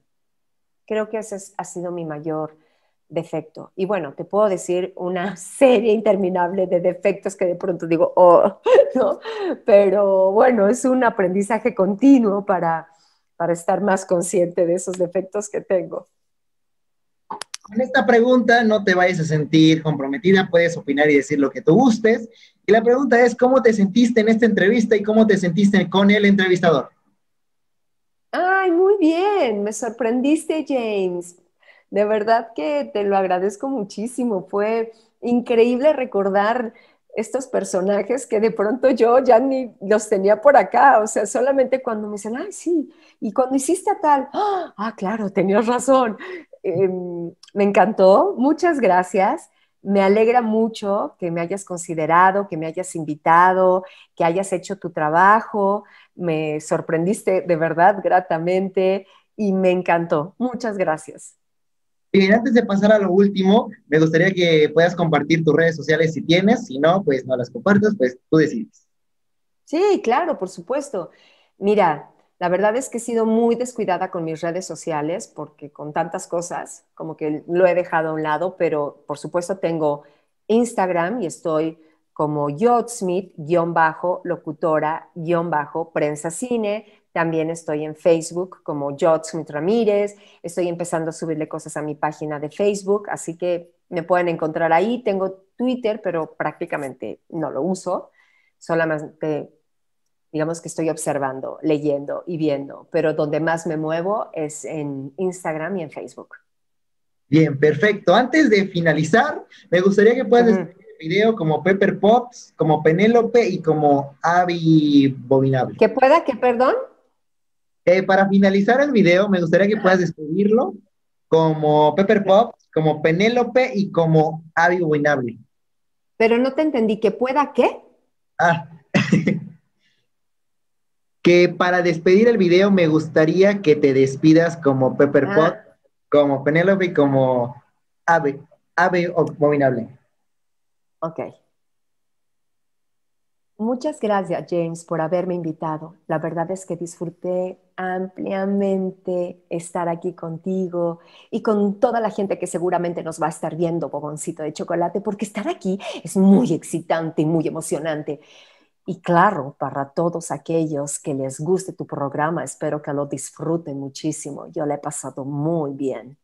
Creo que ese ha sido mi mayor defecto. Y bueno, te puedo decir una <laughs> serie interminable de defectos que de pronto digo, oh, <laughs> ¿no? Pero bueno, es un aprendizaje continuo para estar más consciente de esos defectos que tengo. Con esta pregunta no te vayas a sentir comprometida, puedes opinar y decir lo que tú gustes. Y la pregunta es, ¿cómo te sentiste en esta entrevista y cómo te sentiste con el entrevistador? Ay, muy bien, me sorprendiste, James. De verdad que te lo agradezco muchísimo. Fue increíble recordar estos personajes que de pronto yo ya ni los tenía por acá, o sea, solamente cuando me dicen, ay, sí, y cuando hiciste tal, ah, ah claro, tenías razón, Em, me encantó, muchas gracias. Me alegra mucho que me hayas considerado, que me hayas invitado, que hayas hecho tu trabajo. Me sorprendiste de verdad gratamente y me encantó. Muchas gracias. y antes de pasar a lo último, me gustaría que puedas compartir tus redes sociales si tienes, si no, pues no las compartas, pues tú decides. Sí, claro, por supuesto. Mira, la verdad es que he sido muy descuidada con mis redes sociales porque con tantas cosas como que lo he dejado a un lado, pero por supuesto tengo Instagram y estoy como bajo, locutora prensa cine. También estoy en Facebook como Smith Ramírez. Estoy empezando a subirle cosas a mi página de Facebook, así que me pueden encontrar ahí. Tengo Twitter, pero prácticamente no lo uso. Solamente digamos que estoy observando, leyendo y viendo, pero donde más me muevo es en Instagram y en Facebook. Bien, perfecto. Antes de finalizar, me gustaría que puedas describir el video como Pepper Pops como Penélope y como Abby Bobinable. ¿Que pueda? ¿Que perdón? Eh, para finalizar el video, me gustaría que puedas describirlo como Pepper Pops como Penélope y como Abby Bobinable. Pero no te entendí, ¿que pueda qué? Ah, <laughs> Que para despedir el video me gustaría que te despidas como Pepper ah. Pot, como Penelope, como Ave, Ave Abominable. Ok. Muchas gracias, James, por haberme invitado. La verdad es que disfruté ampliamente estar aquí contigo y con toda la gente que seguramente nos va a estar viendo, boboncito de chocolate, porque estar aquí es muy excitante y muy emocionante. Y claro, para todos aquellos que les guste tu programa, espero que lo disfruten muchísimo. Yo le he pasado muy bien.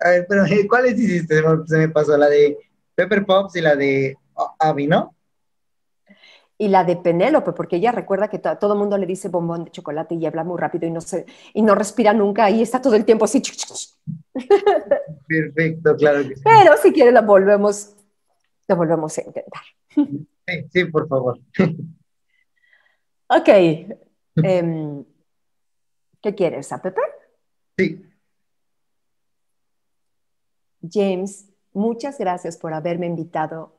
A ver, pero ¿cuáles hiciste? Se me pasó la de Pepper Pops y la de oh, Abby, ¿no? Y la de Penélope, porque ella recuerda que todo el mundo le dice bombón de chocolate y habla muy rápido y no, se, y no respira nunca y está todo el tiempo así. Perfecto, claro que sí. Pero si quieres la volvemos lo volvemos a intentar. Sí, por favor. Ok. Em, ¿Qué quieres, Pepe? Sí. James, muchas gracias por haberme invitado.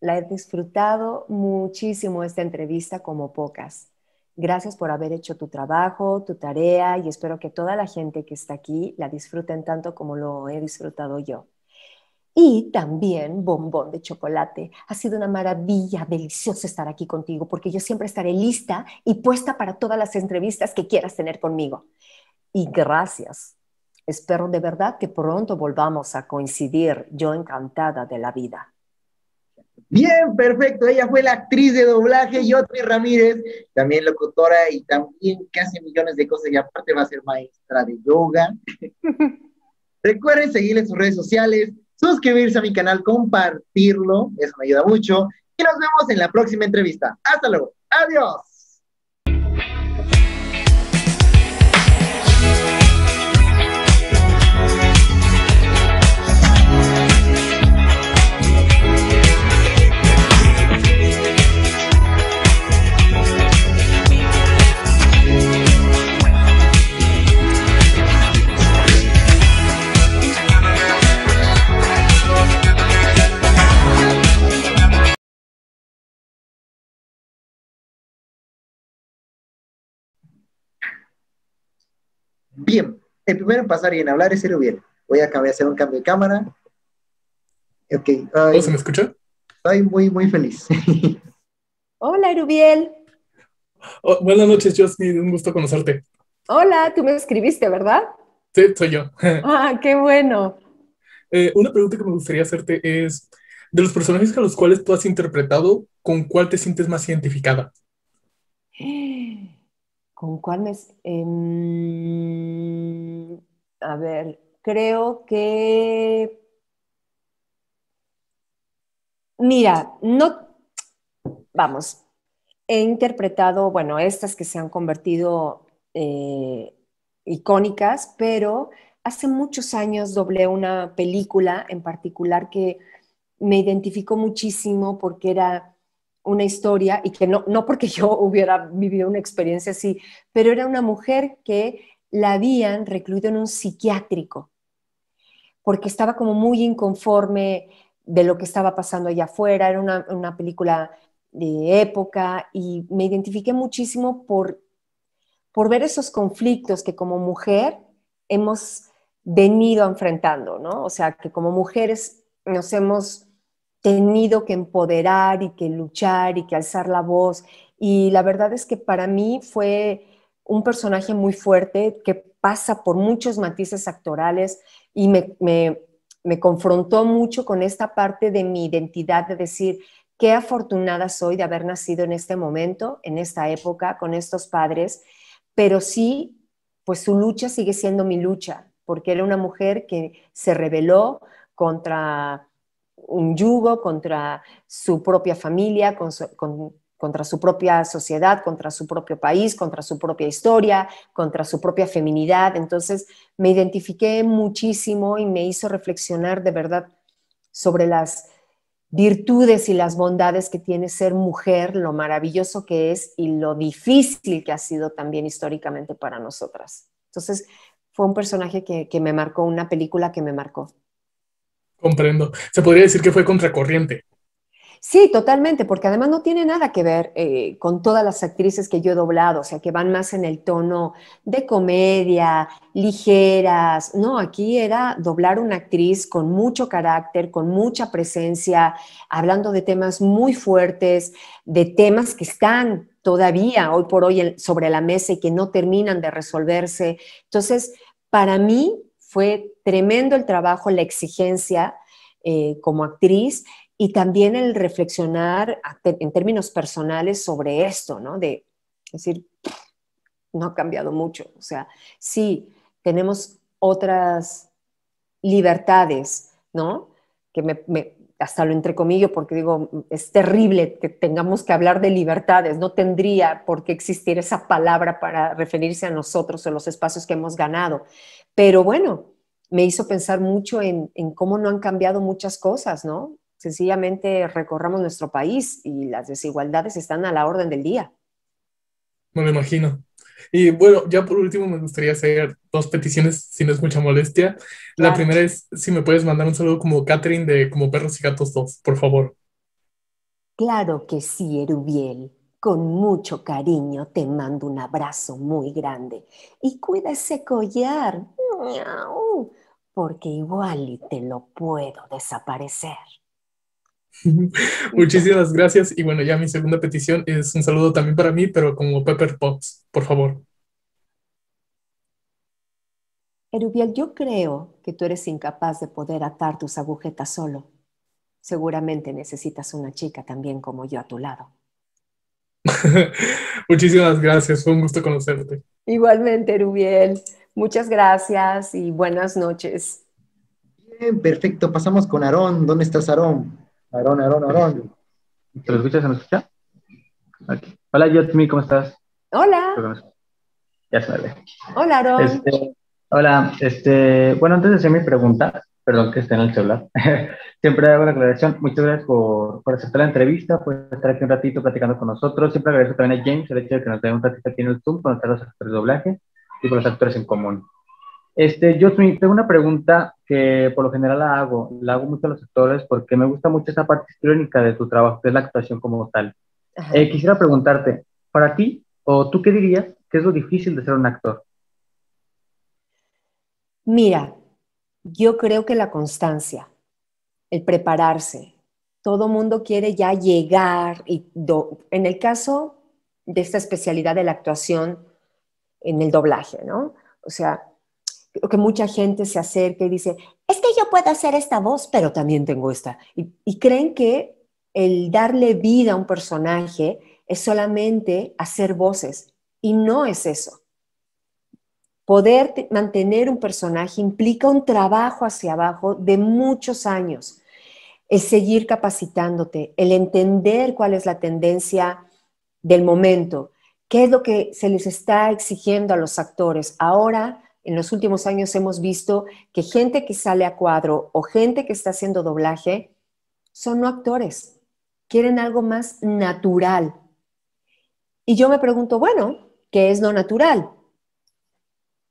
La he disfrutado muchísimo esta entrevista como pocas. Gracias por haber hecho tu trabajo, tu tarea y espero que toda la gente que está aquí la disfruten tanto como lo he disfrutado yo y también bombón de chocolate. Ha sido una maravilla, delicioso estar aquí contigo porque yo siempre estaré lista y puesta para todas las entrevistas que quieras tener conmigo. Y gracias. Espero de verdad que pronto volvamos a coincidir. Yo encantada de la vida. Bien, perfecto. Ella fue la actriz de doblaje, Yotri Ramírez, también locutora y también que hace millones de cosas y aparte va a ser maestra de yoga. <laughs> Recuerden seguirle en sus redes sociales, suscribirse a mi canal, compartirlo, eso me ayuda mucho. Y nos vemos en la próxima entrevista. Hasta luego. Adiós. Bien, el primero en pasar y en hablar es Eruviel. Voy a, hacer un cambio de cámara. Ok. ¿Se me escucha? Estoy muy, muy feliz. <laughs> Hola, Erubiel. Oh, buenas noches, Justin. Un gusto conocerte. Hola, tú me escribiste, ¿verdad? Sí, soy yo. <laughs> ah, qué bueno. Eh, una pregunta que me gustaría hacerte es, de los personajes a los cuales tú has interpretado, ¿con cuál te sientes más identificada? ¿Con cuál me...? Em, a ver, creo que... Mira, no... Vamos, he interpretado, bueno, estas que se han convertido eh, icónicas, pero hace muchos años doblé una película en particular que me identificó muchísimo porque era una historia y que no, no porque <laughs> yo hubiera vivido una experiencia así, pero era una mujer que la habían recluido en un psiquiátrico porque estaba como muy inconforme de lo que estaba pasando allá afuera, era una, película de época y me identifiqué muchísimo por, por ver esos conflictos que como mujer hemos venido enfrentando, ¿no? O sea, que como mujeres nos hemos tenido que empoderar y que luchar y que alzar la voz. Y la verdad es que para mí fue un personaje muy fuerte que pasa por muchos matices actorales y me, me, confrontó mucho con esta parte de mi identidad, de decir, qué afortunada soy de haber nacido en este momento, en esta época, con estos padres, pero sí, pues su lucha sigue siendo mi lucha, porque era una mujer que se rebeló contra un yugo contra su propia familia, contra su propia sociedad, contra su propio país, contra su propia historia, contra su propia feminidad. Entonces me identifiqué muchísimo y me hizo reflexionar de verdad sobre las virtudes y las bondades que tiene ser mujer, lo maravilloso que es y lo difícil que ha sido también históricamente para nosotras. Entonces fue un personaje que me marcó, una película que me marcó. Comprendo. Se podría decir que fue contracorriente. Sí, totalmente, porque además no tiene nada que ver eh, con todas las actrices que yo he doblado, o sea, que van más en el tono de comedia, ligeras. No, aquí era doblar una actriz con mucho carácter, con mucha presencia, hablando de temas muy fuertes, de temas que están todavía hoy por hoy sobre la mesa y que no terminan de resolverse. Entonces, para mí fue tremendo el trabajo, la exigencia eh, como actriz y también el reflexionar en términos personales sobre esto, ¿no? De decir, no ha cambiado mucho. O sea, sí, tenemos otras libertades, ¿no? Que me, hasta lo comillas porque digo, es terrible que tengamos que hablar de libertades, no tendría por qué existir esa palabra para referirse a nosotros o los espacios que hemos ganado. Pero bueno, me hizo pensar mucho en, cómo no han cambiado muchas cosas, ¿no? Sencillamente recorramos nuestro país y las desigualdades están a la orden del día. no Me imagino. Y bueno, ya por último me gustaría hacer dos peticiones, si no es mucha molestia. La primera es si me puedes mandar un saludo como Catherine de Como Perros y Gatos 2, por favor. Claro que sí, Erubiel. Con mucho cariño te mando un abrazo muy grande. Y cuídese, collar, porque igual y te lo puedo desaparecer. <laughs> Muchísimas gracias. Y bueno, ya mi segunda petición es un saludo también para mí, pero como Pepper Pops, por favor. Erubiel, yo creo que tú eres incapaz de poder atar tus agujetas solo. Seguramente necesitas una chica también como yo a tu lado. <laughs> Muchísimas gracias, fue un gusto conocerte. Igualmente, Erubiel. Muchas gracias y buenas noches. Bien, perfecto. Pasamos con Aarón. ¿Dónde estás, Aarón? Aarón, Aarón, Aarón. ¿Te lo escuchas? ¿Se me escucha? Hola, Yotmi, ¿cómo estás? Hola. Ya se Hola, Aarón. Este, Hola, este, bueno, antes de hacer mi pregunta, perdón que esté en el celular, <laughs> siempre hago la aclaración, muchas gracias por, aceptar la entrevista, por estar aquí un ratito platicando con nosotros, siempre agradezco también a James el hecho de que nos dé un ratito aquí en el Zoom, con los actores de doblaje y con los actores en común. Este, yo tengo una pregunta que por lo general la hago, la hago mucho a los actores porque me gusta mucho esa parte histórica de tu trabajo, que es la actuación como tal. Eh, quisiera preguntarte, para ti, o tú qué dirías, qué es lo difícil de ser un actor? Mira, yo creo que la constancia, el prepararse, todo mundo quiere ya llegar y en el caso de esta especialidad de la actuación en el doblaje, ¿no? O sea, que mucha gente se acerca y dice, es que yo puedo hacer esta voz, pero también tengo esta. y creen que el darle vida a un personaje es solamente hacer voces. Y no es eso. Poder mantener un personaje implica un trabajo hacia abajo de muchos años, el seguir capacitándote, el entender cuál es la tendencia del momento, qué es lo que se les está exigiendo a los actores. Ahora, en los últimos años hemos visto que gente que sale a cuadro o gente que está haciendo doblaje son no actores, quieren algo más natural. Y yo me pregunto, bueno, ¿qué es lo natural?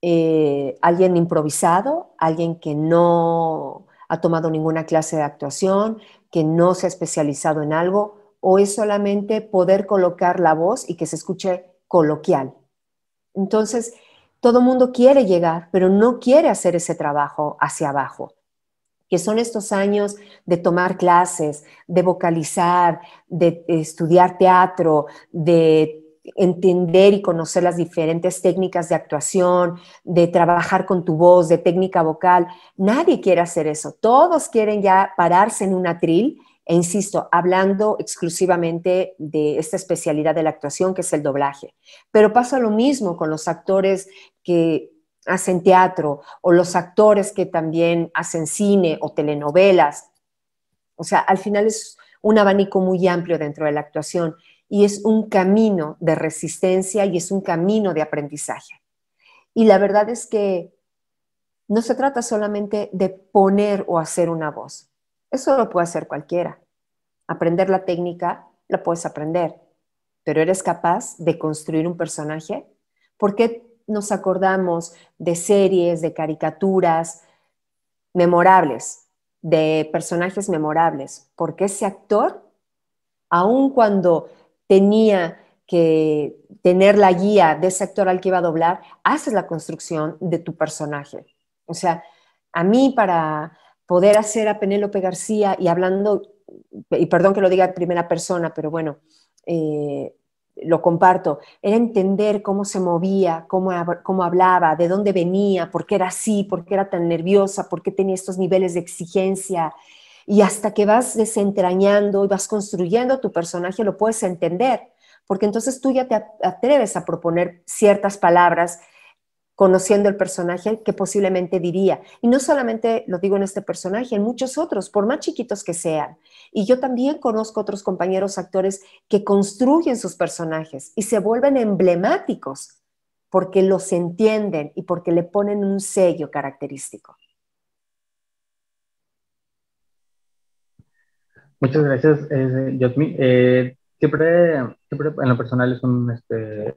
Eh, alguien improvisado, alguien que no ha tomado ninguna clase de actuación, que no se ha especializado en algo, o es solamente poder colocar la voz y que se escuche coloquial. Entonces, todo mundo quiere llegar, pero no quiere hacer ese trabajo hacia abajo, que son estos años de tomar clases, de vocalizar, de estudiar teatro, de entender y conocer las diferentes técnicas de actuación, de trabajar con tu voz, de técnica vocal. Nadie quiere hacer eso. Todos quieren ya pararse en un atril e insisto, hablando exclusivamente de esta especialidad de la actuación que es el doblaje. Pero pasa lo mismo con los actores que hacen teatro o los actores que también hacen cine o telenovelas. O sea, al final es un abanico muy amplio dentro de la actuación y es un camino de resistencia y es un camino de aprendizaje. Y la verdad es que no se trata solamente de poner o hacer una voz. Eso lo puede hacer cualquiera. Aprender la técnica la puedes aprender, pero eres capaz de construir un personaje. ¿Por qué nos acordamos de series, de caricaturas memorables, de personajes memorables? Porque ese actor, aun cuando tenía que tener la guía de ese actor al que iba a doblar, haces la construcción de tu personaje. O sea, a mí para poder hacer a Penélope García y hablando, y perdón que lo diga en primera persona, pero bueno, eh, lo comparto, era entender cómo se movía, cómo, cómo hablaba, de dónde venía, por qué era así, por qué era tan nerviosa, por qué tenía estos niveles de exigencia, y hasta que vas desentrañando y vas construyendo tu personaje, lo puedes entender, porque entonces tú ya te atreves a proponer ciertas palabras conociendo el personaje que posiblemente diría. Y no solamente lo digo en este personaje, en muchos otros, por más chiquitos que sean. Y yo también conozco otros compañeros actores que construyen sus personajes y se vuelven emblemáticos porque los entienden y porque le ponen un sello característico. Muchas gracias, eh, eh, siempre, siempre en lo personal es un, este,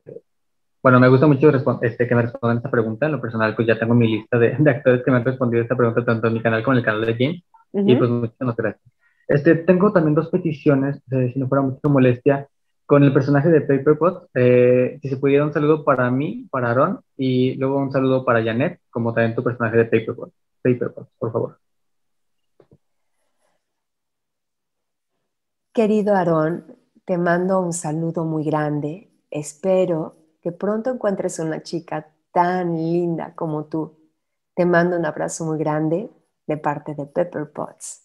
bueno, me gusta mucho este, que me respondan esta pregunta. En lo personal, pues ya tengo mi lista de, actores que me han respondido esta pregunta tanto en mi canal como en el canal de James. Y pues muchas gracias. Este, tengo también dos peticiones, eh, si no fuera mucha molestia, con el personaje de Paperpot. Eh, si se pudiera un saludo para mí, para Aaron, y luego un saludo para Janet, como también tu personaje de Paperpot. Paperpot, por favor. Querido Aarón, te mando un saludo muy grande. Espero que pronto encuentres una chica tan linda como tú. Te mando un abrazo muy grande de parte de Pepper Potts.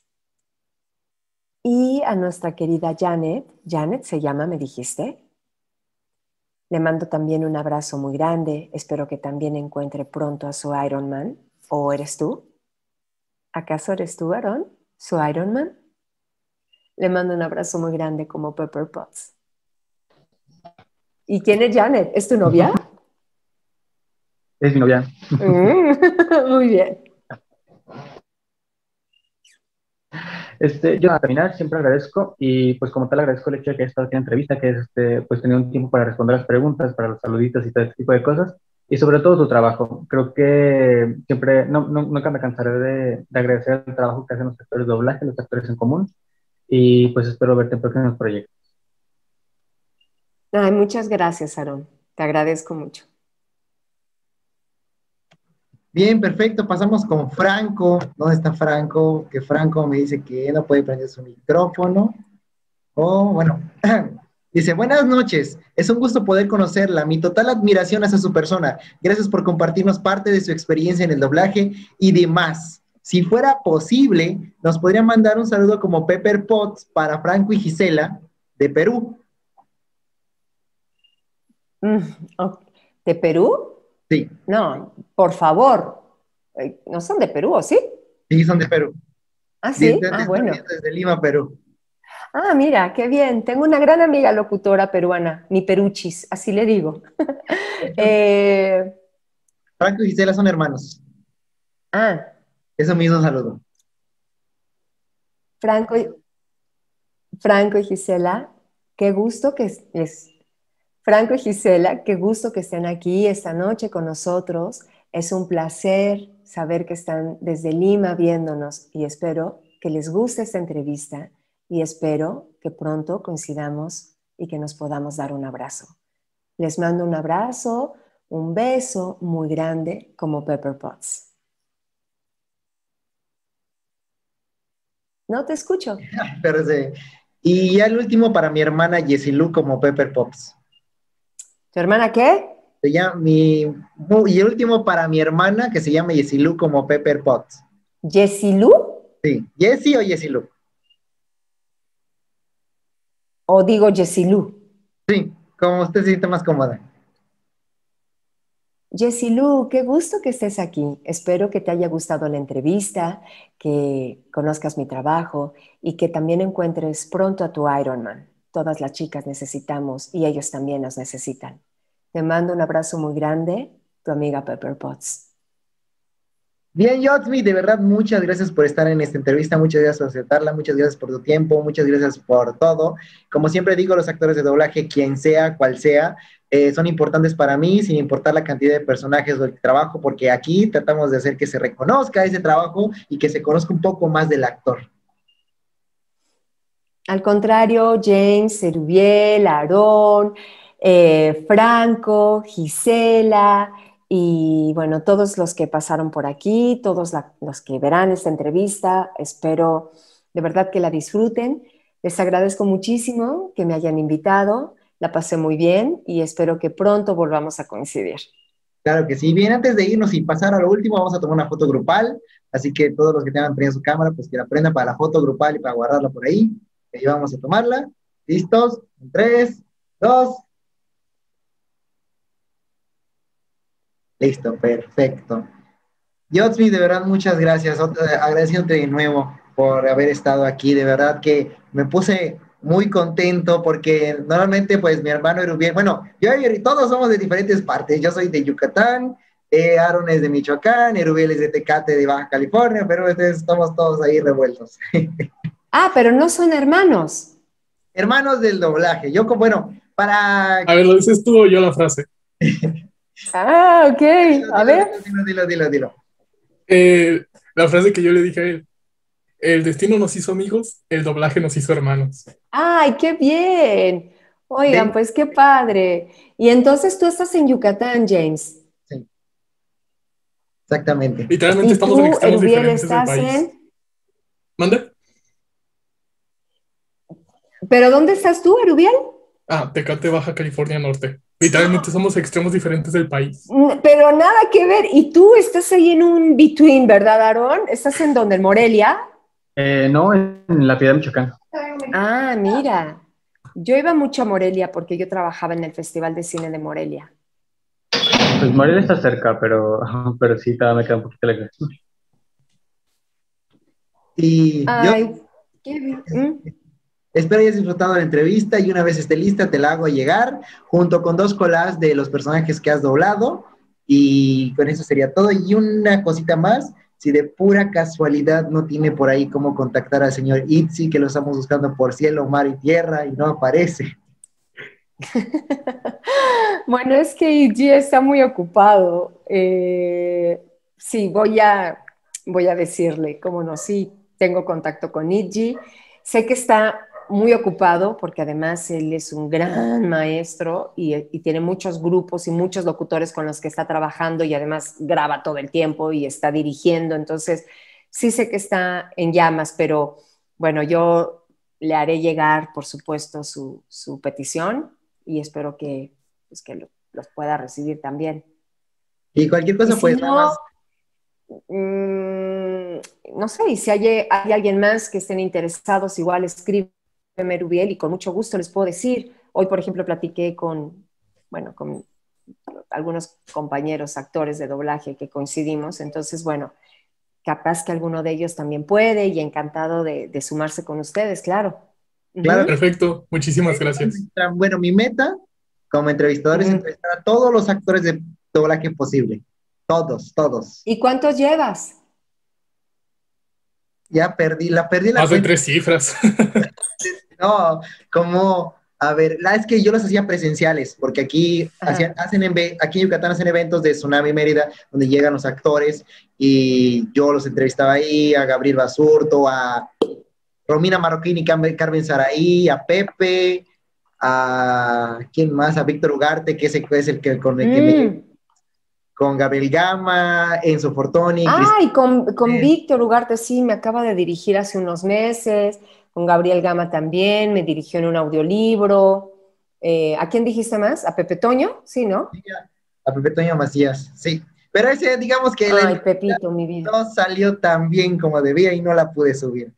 Y a nuestra querida Janet, Janet se llama, me dijiste. Le mando también un abrazo muy grande. Espero que también encuentre pronto a su Iron Man. ¿O eres tú? ¿Acaso eres tú, Aaron? ¿Su Iron Man? Le mando un abrazo muy grande como Pepper Potts. ¿Y quién es Janet? ¿Es tu novia? Es mi novia. Mm, <laughs> muy bien. Este, yo a terminar siempre agradezco y pues como tal agradezco el hecho de que haya estado aquí en entrevista, que este, pues un tiempo para responder las preguntas, para los saluditos y todo este tipo de cosas y sobre todo tu trabajo. Creo que siempre, no, nunca me cansaré de, de, agradecer el trabajo que hacen los actores de doblaje, los actores en común y pues espero verte en próximos proyectos. Ay, muchas gracias, Aaron. Te agradezco mucho. Bien, perfecto. Pasamos con Franco. ¿Dónde está Franco? Que Franco me dice que no puede prender su micrófono. Oh, bueno. <clears throat> Dice, buenas noches. Es un gusto poder conocerla. Mi total admiración hacia su persona. Gracias por compartirnos parte de su experiencia en el doblaje y demás. Si fuera posible, nos podrían mandar un saludo como Pepper Potts para Franco y Gisela de Perú. Mm, ¿De Perú? Sí. No, por favor. Eh, ¿No son de Perú o sí? Sí, son de Perú. Ah, sí. Ah, bueno. Desde Lima, Perú. Ah, mira, qué bien. Tengo una gran amiga locutora peruana, mi Peruchis, así le digo. <laughs> Eh, Franco y Gisela son hermanos. Ah, eso mismo saludo. Franco y, Franco y Gisela, qué gusto que es, Franco y Gisela, qué gusto que estén aquí esta noche con nosotros. Es un placer saber que están desde Lima viéndonos y espero que les guste esta entrevista y espero que pronto coincidamos y que nos podamos dar un abrazo. Les mando un abrazo, un beso muy grande como Pepper Potts. No te escucho. <laughs> Pero Y ya el último para mi hermana Lu como Pepper Pops. ¿Tu hermana qué? y el último para mi hermana que se llama Lu como Pepper Pops. ¿Yesilú? Sí, Yesi o Yesilú. O digo Yesilú. Sí, como usted se siente más cómoda. Lu, qué gusto que estés aquí. Espero que te haya gustado la entrevista, que conozcas mi trabajo y que también encuentres pronto a tu Ironman. Todas las chicas necesitamos y ellos también nos necesitan. Te mando un abrazo muy grande, tu amiga Pepper Potts. Bien, Yotmi, de verdad, muchas gracias por estar en esta entrevista, muchas gracias por aceptarla, muchas gracias por tu tiempo, muchas gracias por todo. Como siempre digo, los actores de doblaje, quien sea, cual sea, eh, son importantes para mí, sin importar la cantidad de personajes o el trabajo, porque aquí tratamos de hacer que se reconozca ese trabajo y que se conozca un poco más del actor. Al contrario, James, Serubiel, Aarón, eh, Franco, Gisela y bueno, todos los que pasaron por aquí, todos los que verán esta entrevista, espero de verdad que la disfruten. Les agradezco muchísimo que me hayan invitado la pasé muy bien y espero que pronto volvamos a coincidir. Claro que sí. Bien, antes de irnos y pasar a lo último, vamos a tomar una foto grupal. Así que todos los que tengan prendida su cámara, pues que la prendan para la foto grupal y para guardarla por ahí. Ahí vamos a tomarla. ¿Listos? En tres, dos. Listo, perfecto. Yotsmi, de verdad, muchas gracias. Eh, Agradeciéndote de nuevo por haber estado aquí. De verdad que me puse muy contento porque normalmente pues mi hermano Erubiel, bueno, yo y todos somos de diferentes partes, yo soy de Yucatán, eh, Aaron es de Michoacán, Erubiel es de Tecate de Baja California, pero estamos todos ahí revueltos. <laughs> ah, pero no son hermanos. Hermanos del doblaje, yo como, bueno, para... A ver, lo dices tú o yo la frase. <laughs> ah, ok, a ver. Dilo, dilo, dilo, eh, la frase que yo le dije a él, el destino nos hizo amigos, el doblaje nos hizo hermanos. ¡Ay, qué bien! Oigan, pues qué padre. Y entonces tú estás en Yucatán, James. Sí. Exactamente. Literalmente estamos en extremos diferentes del país. En... ¿Mande? ¿Pero dónde estás tú, Erubiel? Ah, Tecate, Baja California Norte. Literalmente ah. somos extremos diferentes del país. Mm, pero nada que ver. Y tú estás ahí en un between, ¿verdad, Aarón? ¿Estás en donde? ¿En Morelia? Eh, no, en la piedra de Michoacán. Ah, mira. Yo iba mucho a Morelia porque yo trabajaba en el Festival de Cine de Morelia. Pues Morelia está cerca, pero, <laughs> pero sí, me queda un poquito lejos. Y qué bien. Este, espero hayas disfrutado la entrevista y una vez esté lista te la hago llegar junto con dos colas de los personajes que has doblado y con eso sería todo y una cosita más si de pura casualidad no tiene por ahí cómo contactar al señor Itzi, que lo estamos buscando por cielo, mar y tierra y no aparece. <laughs> bueno, es que Itzi está muy ocupado. Eh, sí, voy a, voy a decirle, cómo no, sí, tengo contacto con Itzi. Sé que está muy ocupado porque además él es un gran maestro y, tiene muchos grupos y muchos locutores con los que está trabajando y además graba todo el tiempo y está dirigiendo. Entonces, sí sé que está en llamas, pero bueno, yo le haré llegar, por supuesto, su, su petición y espero que, pues, que los pueda recibir también. Y cualquier cosa, pues no, más. Mm, no sé, y si hay, hay, alguien más que estén interesados, igual escribe Merubiel y con mucho gusto les puedo decir. Hoy, por ejemplo, platiqué con, bueno, con algunos compañeros actores de doblaje que coincidimos, entonces, bueno, capaz que alguno de ellos también puede y encantado de, sumarse con ustedes, claro. perfecto. Muchísimas gracias. Bueno, mi meta como entrevistador es entrevistar a todos los actores de doblaje posible. Todos, todos. ¿Y cuántos llevas? Ya perdí, la perdí la. Más de tres cifras. <laughs> <laughs> no, como, a ver, es que yo los hacía presenciales, porque aquí, hacen en, aquí en Yucatán hacen eventos de Tsunami Mérida, donde llegan los actores y yo los entrevistaba ahí, a Gabriel Basurto, a Romina Marroquín y Carmen Saraí, a Pepe, a quién más, a Víctor Ugarte, que ese es el que con el mm. con Gabriel Gama, Enzo Fortoni. Ay, con, con Víctor Ugarte, sí, me acaba de dirigir hace unos meses con Gabriel Gama también, me dirigió en un audiolibro. Eh, ¿A quién dijiste más? ¿A Pepe Toño? Sí, ¿no? A Pepe Toño Macías, sí. Pero ese, digamos que no salió tan bien como debía y no la pude subir.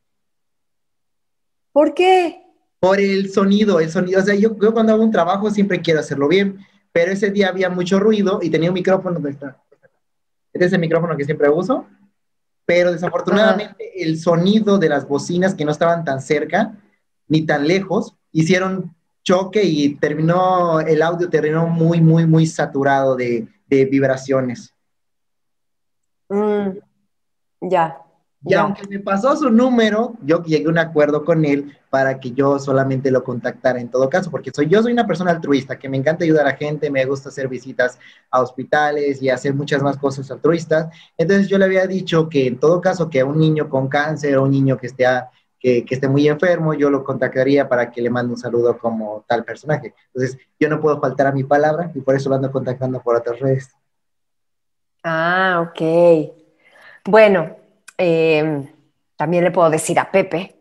¿Por qué? Por el sonido, el sonido. O sea, yo, cuando hago un trabajo siempre quiero hacerlo bien, pero ese día había mucho ruido y tenía un micrófono. está? Este es el micrófono que siempre uso pero desafortunadamente el sonido de las bocinas que no estaban tan cerca ni tan lejos hicieron choque y terminó, el audio terminó muy, muy, muy saturado de, vibraciones. Mm, ya. Y aunque me pasó su número, yo llegué a un acuerdo con él para que yo solamente lo contactara en todo caso, porque soy, yo soy una persona altruista, que me encanta ayudar a gente, me gusta hacer visitas a hospitales y hacer muchas más cosas altruistas. Entonces yo le había dicho que en todo caso que a un niño con cáncer o un niño que esté, que, que esté muy enfermo, yo lo contactaría para que le mande un saludo como tal personaje. Entonces yo no puedo faltar a mi palabra y por eso lo ando contactando por otras redes. Ah, ok. Bueno, Em, también le puedo decir a Pepe.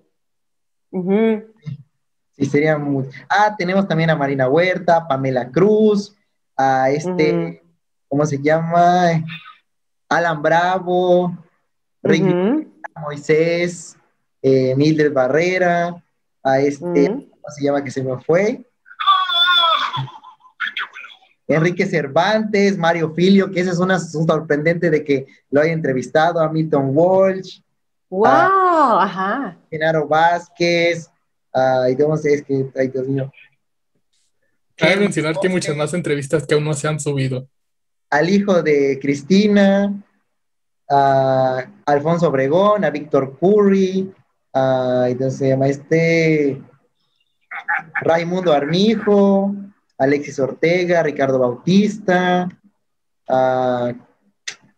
Sí, sería muy... Ah, tenemos también a Marina Huerta, Pamela Cruz, a este, ¿cómo se llama? Alan Bravo, Moisés, eh, Mildred Barrera, a este, ¿cómo se llama que se me fue? Enrique Cervantes, Mario Filio, que ese es un sorprendente de que lo haya entrevistado, a Milton Walsh. ¡Wow! Ah, ajá. Genaro Vázquez, ah, y es que, ay Dios mío. Cabe mencionar que hay muchas más entrevistas que aún no se han subido. Al hijo de Cristina, a Alfonso Obregón, a Víctor Curry, a, entonces se llama este Raimundo Armijo, Alexis Ortega, Ricardo Bautista, ah,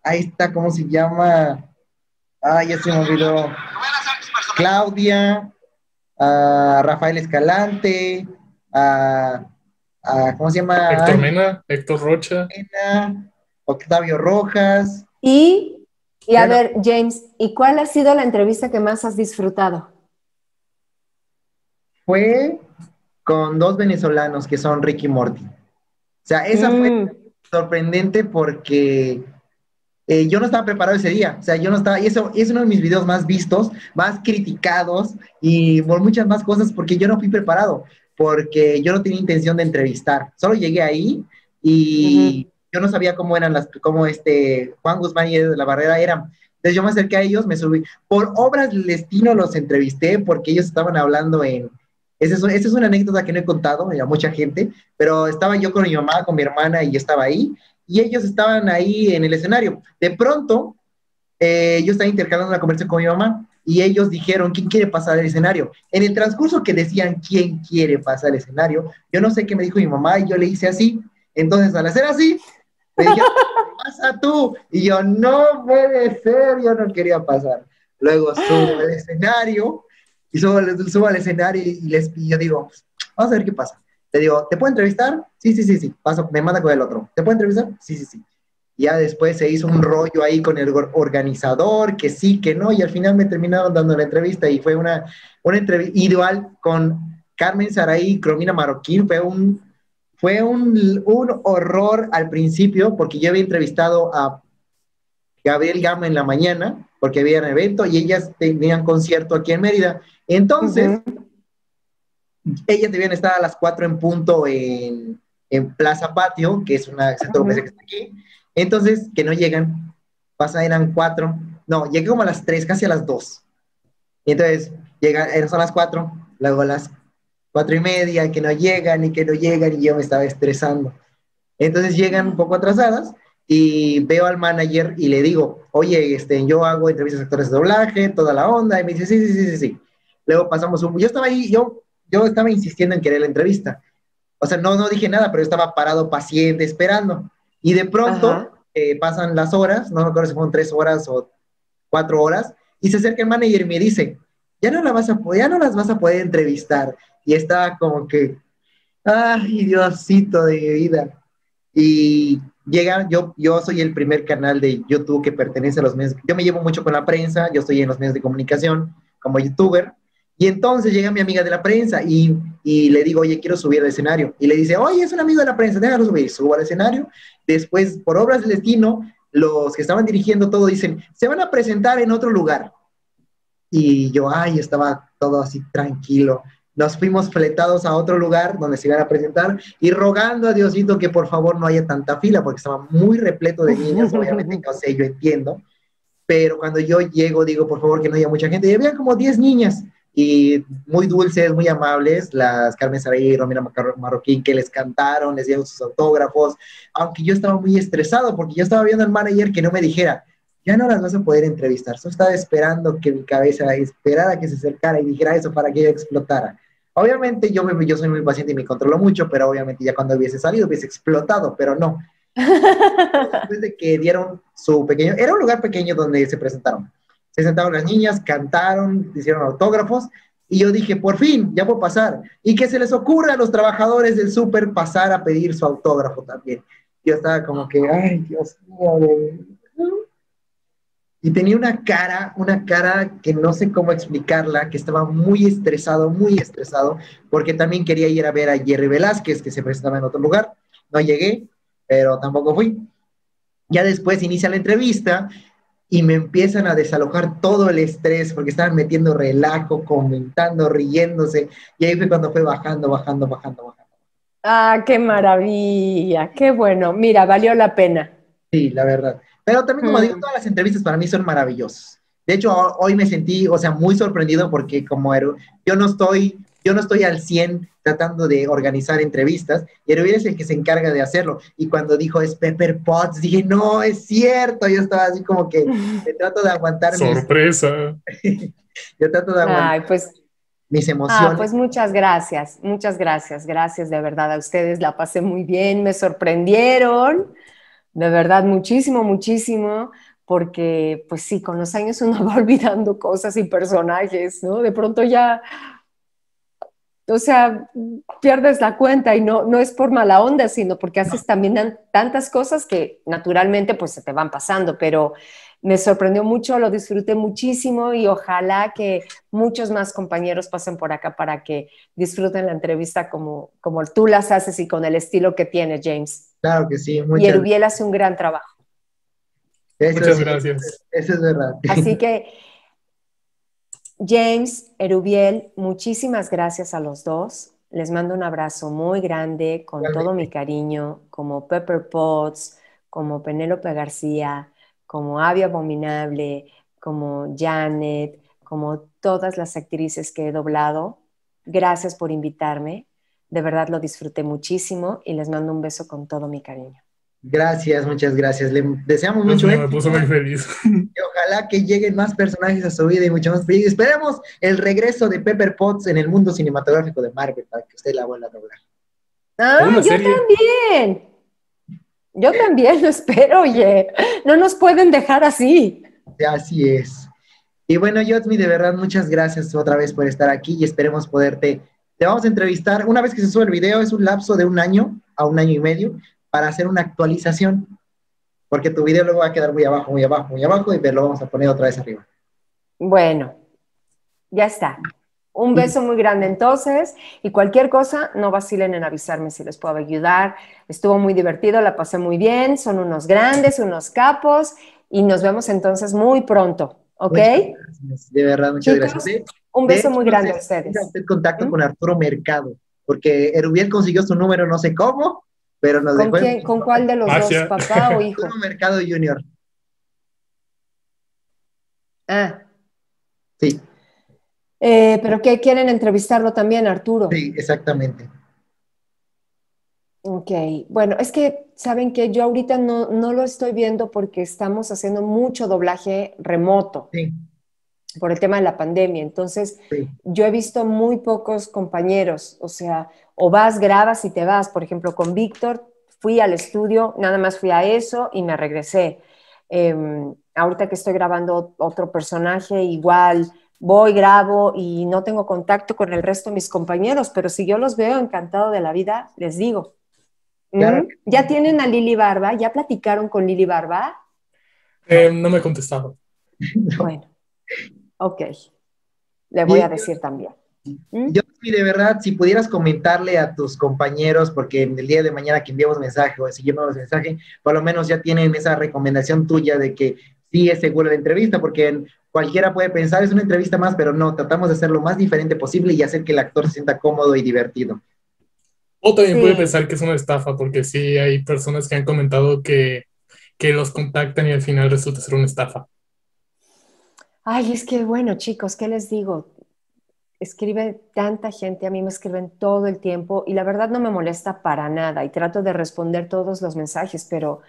ahí está, ¿cómo se llama? Ah, ya se me olvidó. Claudia, ah, Rafael Escalante, ah, ¿cómo se llama? Héctor Mena, Héctor Rocha. Octavio Rojas. Y, y a ver, James, ¿y cuál ha sido la entrevista que más has disfrutado? Fue con dos venezolanos que son Ricky Morty. O sea, esa fue mm. sorprendente porque eh, yo no estaba preparado ese día. O sea, yo no estaba. Y eso es uno de mis videos más vistos, más criticados y por muchas más cosas porque yo no fui preparado, porque yo no tenía intención de entrevistar. Solo llegué ahí y yo no sabía cómo eran las. cómo este Juan Guzmán y de la Barrera eran. Entonces yo me acerqué a ellos, me subí. Por obras del destino los entrevisté porque ellos estaban hablando en esa es, una anécdota que no he contado a mucha gente, pero estaba yo con mi mamá, con mi hermana y yo estaba ahí, y ellos estaban ahí en el escenario. De pronto, eh, yo estaba intercalando una conversación con mi mamá y ellos dijeron, ¿quién quiere pasar al escenario? En el transcurso que decían, ¿quién quiere pasar al escenario? Yo no sé qué me dijo mi mamá y yo le hice así. Entonces, al hacer así, me dijeron, pasa tú. Y yo, no puede ser, yo no quería pasar. Luego subo al escenario y subo, al escenario y, les, yo digo, vamos a ver qué pasa. te digo, ¿te puedo entrevistar? Sí, sí, sí, sí. Paso, me manda con el otro. ¿Te puedo entrevistar? Sí, sí, sí. Ya después se hizo un rollo ahí con el organizador, que sí, que no, y al final me terminaron dando la entrevista y fue una, una entrevista ideal con Carmen Saray y Cromina Marroquín. Fue un, fue un, un horror al principio porque yo había entrevistado a Gabriel Gama en la mañana, porque había un evento y ellas tenían concierto aquí en Mérida. Entonces, ellas debían estar a las 4 en punto en, Plaza Patio, que es una centro que está aquí. Entonces, que no llegan, pasan, eran 4, no, llegué como a las 3, casi a las 2. Entonces, llegan, eh, son las 4, luego a las 4 y media, que no llegan y que no llegan, y yo me estaba estresando. Entonces llegan un poco atrasadas, y veo al manager y le digo, oye, este, yo hago entrevistas a actores de doblaje, toda la onda, y me dice, sí, sí, sí, sí, sí. Luego pasamos un... Yo estaba ahí, yo, yo estaba insistiendo en querer la entrevista. O sea, no, no dije nada, pero yo estaba parado paciente, esperando. Y de pronto eh, pasan las horas, no me acuerdo si fueron tres horas o cuatro horas, y se acerca el manager y me dice, ya no, la vas a, ya no las vas a poder entrevistar. Y estaba como que, ay, Diosito de mi vida. Y llegar, yo, yo soy el primer canal de YouTube que pertenece a los medios, yo me llevo mucho con la prensa, yo estoy en los medios de comunicación como youtuber, y entonces llega mi amiga de la prensa y, y, le digo, oye, quiero subir al escenario. Y le dice, oye, es un amigo de la prensa, déjalo subir. Subo al escenario. Después, por obras del destino, los que estaban dirigiendo todo dicen, se van a presentar en otro lugar. Y yo, ay, estaba todo así tranquilo nos fuimos fletados a otro lugar donde se iban a presentar y rogando a Diosito que por favor no haya tanta fila porque estaba muy repleto de niñas, obviamente, no <laughs> sé, yo entiendo, pero cuando yo llego digo por favor que no haya mucha gente y había como 10 niñas y muy dulces, muy amables, las Carmen Saray y Romina Marroquín que les cantaron, les dieron sus autógrafos, aunque yo estaba muy estresado porque yo estaba viendo al manager que no me dijera, ya no las vas a poder entrevistar, yo estaba esperando que mi cabeza esperara que se acercara y dijera eso para que yo explotara. Obviamente yo, yo soy muy paciente y me controlo mucho, pero obviamente ya cuando hubiese salido hubiese explotado, pero no. <laughs> Después de que dieron su pequeño, era un lugar pequeño donde se presentaron. Se sentaron las niñas, cantaron, hicieron autógrafos y yo dije, por fin, ya puedo pasar. Y que se les ocurra a los trabajadores del súper pasar a pedir su autógrafo también. Yo estaba como que, ay, Dios mío, y tenía una cara, una cara que no sé cómo explicarla, que estaba muy estresado, muy estresado, porque también quería ir a ver a Jerry Velázquez, que se presentaba en otro lugar. No llegué, pero tampoco fui. Ya después inicia la entrevista y me empiezan a desalojar todo el estrés porque estaban metiendo relajo, comentando, riéndose. Y ahí fue cuando fue bajando, bajando, bajando, bajando. Ah, qué maravilla, qué bueno. Mira, valió la pena. Sí, la verdad. Pero también, como digo, mm. todas las entrevistas para mí son maravillosas. De hecho, hoy me sentí, o sea, muy sorprendido porque como Eru, yo no estoy, yo no estoy al 100 tratando de organizar entrevistas, y bien es el que se encarga de hacerlo. Y cuando dijo es Pepper Potts, dije, no, es cierto. Yo estaba así como que me <laughs> trato de aguantar. Sorpresa. <laughs> yo trato de aguantar. Ay, pues mis ah, emociones. Ah, pues muchas gracias, muchas gracias, gracias de verdad a ustedes, la pasé muy bien, me sorprendieron, de verdad muchísimo, muchísimo, porque pues sí, con los años uno <laughs> va olvidando cosas y personajes, ¿no? De pronto ya, o sea, pierdes la cuenta y no, no es por mala onda, sino porque haces también tantas cosas que naturalmente pues se te van pasando, pero me sorprendió mucho, lo disfruté muchísimo y ojalá que muchos más compañeros pasen por acá para que disfruten la entrevista como, como tú las haces y con el estilo que tienes, James. Claro que sí. Y Erubiel hace un gran trabajo. muchas gracias. Eso es verdad. Así <laughs> que, James, Erubiel, muchísimas gracias a los dos. Les mando un abrazo muy grande, con todo mi cariño, como Pepper Potts, como Penélope García, como Avia Abominable, como Janet, como todas las actrices que he doblado. Gracias por invitarme. De verdad lo disfruté muchísimo y les mando un beso con todo mi cariño. Gracias, muchas gracias. Le deseamos pues mucho. me puso muy feliz. <laughs> Y ojalá que lleguen más personajes a su vida y mucho más. Y esperemos el regreso de Pepper Potts en el mundo cinematográfico de Marvel para que usted la vuelva a doblar. ¡Ah, yo también! Yo también lo espero, oye. No nos pueden dejar así. Así es. Y bueno, Yotmi, de verdad, muchas gracias otra vez por estar aquí y esperemos poderte. Te vamos a entrevistar una vez que se sube el video, es un lapso de un año a un año y medio para hacer una actualización, porque tu video luego va a quedar muy abajo, muy abajo, muy abajo y lo vamos a poner otra vez arriba. Bueno, ya está. Un beso muy grande entonces y cualquier cosa, no vacilen en avisarme si les puedo ayudar. Estuvo muy divertido, la pasé muy bien, son unos grandes, unos capos y nos vemos entonces muy pronto, ¿ok? De verdad, muchas gracias. ¿eh? Un beso muy grande a ustedes. contacto ¿Mm? con Arturo Mercado, porque Erubiel consiguió su número, no sé cómo, pero nos ¿Con ¿Con cuál de los dos, papá o hijo? Arturo Mercado Junior. Ah. Sí. Eh, pero que quieren entrevistarlo también, Arturo. Sí, exactamente. Ok, bueno, es que saben que yo ahorita no, lo estoy viendo porque estamos haciendo mucho doblaje remoto por el tema de la pandemia. Entonces, yo he visto muy pocos compañeros, o sea, o vas, grabas y te vas. Por ejemplo, con Víctor fui al estudio, nada más fui a eso y me regresé. Em, ahorita que estoy grabando otro personaje, igual voy, grabo y no tengo contacto con el resto de mis compañeros, pero si yo los veo encantado de la vida, les digo. ¿Ya tienen a Lili Barba? ¿Ya platicaron con Lili Barba? Eh, no me contestado <laughs> Bueno, ok. Le voy a decir también. Yo, ¿Mm? de verdad, si pudieras comentarle a tus compañeros, porque el día de mañana que enviamos mensaje o si mensaje, por lo menos ya tienen esa recomendación tuya de que sí es seguro de entrevista, porque cualquiera puede pensar, es una entrevista más, pero no, tratamos de hacer lo más diferente posible y hacer que el actor se sienta cómodo y divertido. O también puede pensar que es una estafa, porque sí hay personas que han comentado que, que los contactan y al final resulta ser una estafa. Ay, es que bueno, chicos, ¿qué les digo? escribe tanta gente, a mí me escriben todo el tiempo y la verdad no me molesta para nada y trato de responder todos los mensajes, pero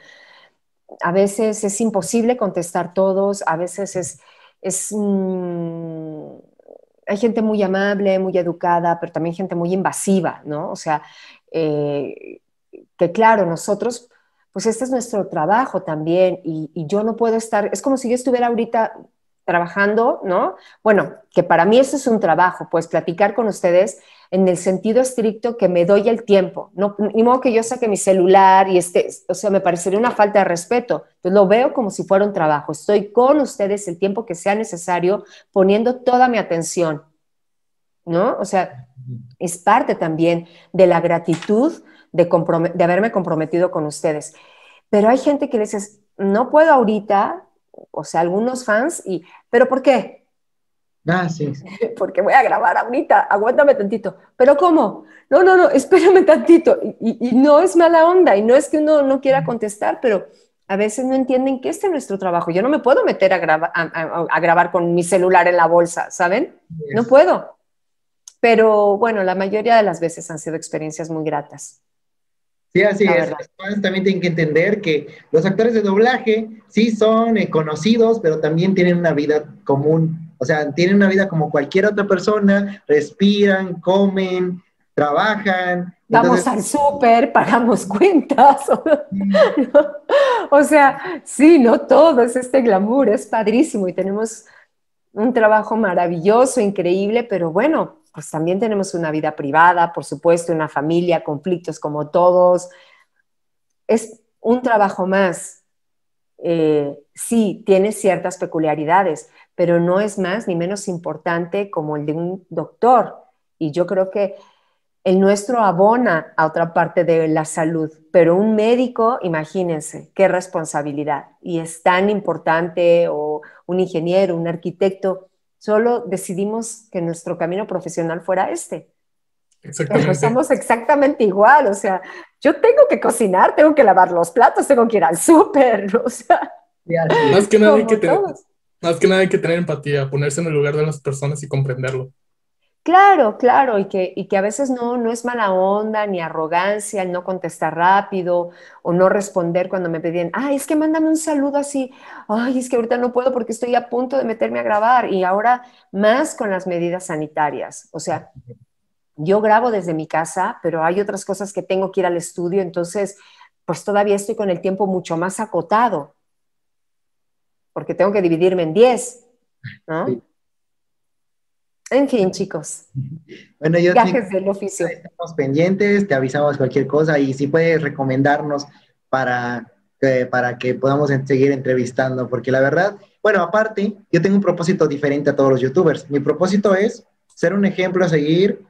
a veces es imposible contestar todos, a veces es... es mm, hay gente muy amable, muy educada, pero también gente muy invasiva, ¿no? O sea, eh, que claro, nosotros, pues este es nuestro trabajo también y, y, yo no puedo estar, es como si yo estuviera ahorita trabajando, ¿no? Bueno, que para mí eso es un trabajo, pues platicar con ustedes en el sentido estricto que me doy el tiempo. No, ni modo que yo saque mi celular y este, o sea, me parecería una falta de respeto. Entonces lo veo como si fuera un trabajo. Estoy con ustedes el tiempo que sea necesario, poniendo toda mi atención. ¿No? O sea, es parte también de la gratitud de, haberme comprometido con ustedes. Pero hay gente que dice, no puedo ahorita, o sea, algunos fans, y, ¿pero por qué? Gracias. <laughs> Porque voy a grabar ahorita, aguántame tantito. Pero ¿cómo? No, no, no, <laughs> espérame tantito. Y, no es mala onda, y no es que uno no quiera contestar, pero a veces no entienden que este es nuestro trabajo. Yo no me puedo meter a, grabar con mi celular en la bolsa, ¿saben? No puedo. Pero bueno, la mayoría de las veces han sido experiencias muy gratas. Sí, así es. también tienen que entender que los actores de doblaje sí son eh, conocidos, pero también tienen una vida común o sea, tienen una vida como cualquier otra persona, respiran, comen, trabajan. Vamos al súper, pagamos <laughs> cuentas. <laughs> O sea, sí, no todo es este glamour, es padrísimo y tenemos un trabajo maravilloso, increíble, pero bueno, pues también tenemos una vida privada, por supuesto, una familia, conflictos como todos. Es un trabajo más. Eh, sí, tiene ciertas peculiaridades, pero no es más ni menos importante como el de un doctor. Y yo creo que el nuestro abona a otra parte de la salud, pero un médico, imagínense, qué responsabilidad. Y es tan importante, o un ingeniero, un arquitecto, solo decidimos que nuestro camino profesional fuera este. Exactamente. Pero exactamente igual, o sea, yo tengo que cocinar, tengo que lavar los platos, tengo que ir al súper, <laughs> o sea. Más que nada que, más que nada hay que tener empatía, ponerse en el lugar de las personas y comprenderlo. Claro, claro, y que, que a veces no, no es mala onda ni arrogancia el no contestar rápido o no responder cuando me pedían, ay, es que mándame un saludo así, ay, es que ahorita no puedo porque estoy a punto de meterme a grabar y ahora más con las medidas sanitarias. O sea, yo grabo desde mi casa, pero hay otras cosas que tengo que ir al estudio, entonces, pues todavía estoy con el tiempo mucho más acotado porque tengo que dividirme en 10, ¿no? En fin, chicos. Bueno, yo viajes del oficio. Estamos pendientes, te avisamos cualquier cosa y si puedes recomendarnos para, para que podamos seguir entrevistando, porque la verdad, bueno, aparte, yo tengo un propósito diferente a todos los youtubers. Mi propósito es ser un ejemplo a seguir,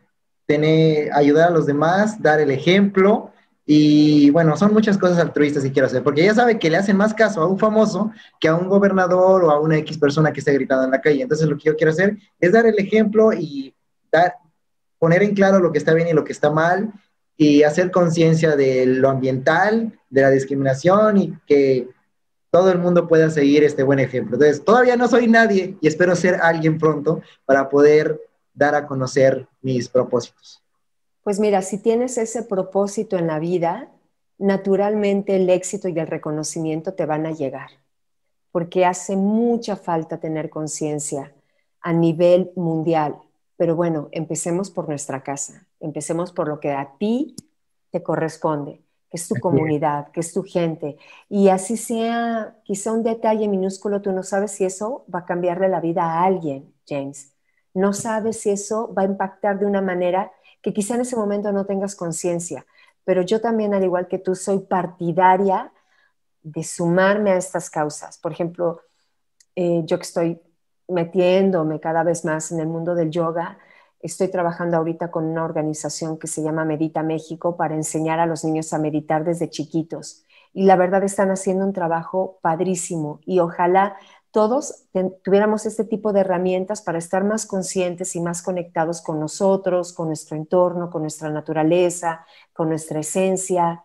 tener, ayudar a los demás, dar el ejemplo y bueno, son muchas cosas altruistas que quiero hacer, porque ya sabe que le hacen más caso a un famoso que a un gobernador o a una X persona que está gritando en la calle. Entonces lo que yo quiero hacer es dar el ejemplo y dar, poner en claro lo que está bien y lo que está mal y hacer conciencia de lo ambiental, de la discriminación y que todo el mundo pueda seguir este buen ejemplo. Entonces, todavía no soy nadie y espero ser alguien pronto para poder dar a conocer mis propósitos. Pues mira, si tienes ese propósito en la vida, naturalmente el éxito y el reconocimiento te van a llegar, porque hace mucha falta tener conciencia a nivel mundial. Pero bueno, empecemos por nuestra casa, empecemos por lo que a ti te corresponde, que es tu comunidad, que es tu gente. Y así sea quizá un detalle minúsculo, tú no sabes si eso va a cambiarle la vida a alguien, James. No sabes si eso va a impactar de una manera que quizá en ese momento no tengas conciencia, pero yo también, al igual que tú, soy partidaria de sumarme a estas causas. Por ejemplo, eh, yo que estoy metiéndome cada vez más en el mundo del yoga, estoy trabajando ahorita con una organización que se llama Medita México para enseñar a los niños a meditar desde chiquitos. Y la verdad están haciendo un trabajo padrísimo y ojalá todos tuviéramos este tipo de herramientas para estar más conscientes y más conectados con nosotros, con nuestro entorno, con nuestra naturaleza, con nuestra esencia.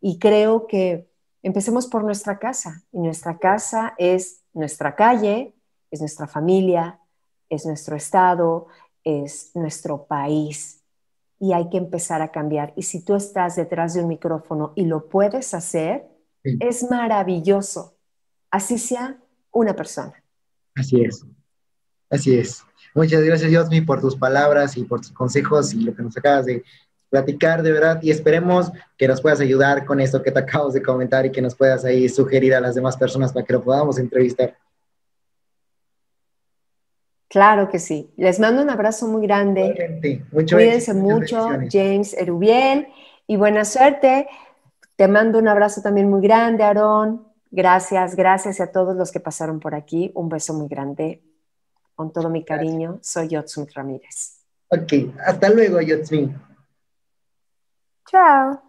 Y creo que empecemos por nuestra casa. Y nuestra casa es nuestra calle, es nuestra familia, es nuestro estado, es nuestro país. Y hay que empezar a cambiar. Y si tú estás detrás de un micrófono y lo puedes hacer, es maravilloso. Así sea una persona. Así es, así es. Muchas gracias, Yosmi, por tus palabras y por tus consejos y lo que nos acabas de platicar, de verdad, y esperemos que nos puedas ayudar con esto que te acabas de comentar y que nos puedas ahí sugerir a las demás personas para que lo podamos entrevistar. Claro que sí. Les mando un abrazo muy grande. Mucho Cuídense mucho, James Erubiel, y buena suerte. Te mando un abrazo también muy grande, Aarón. Gracias, gracias a todos los que pasaron por aquí. Un beso muy grande. Con todo mi cariño, soy Yotsumi Ramírez. Ok, hasta luego, Yotsumi. Chao.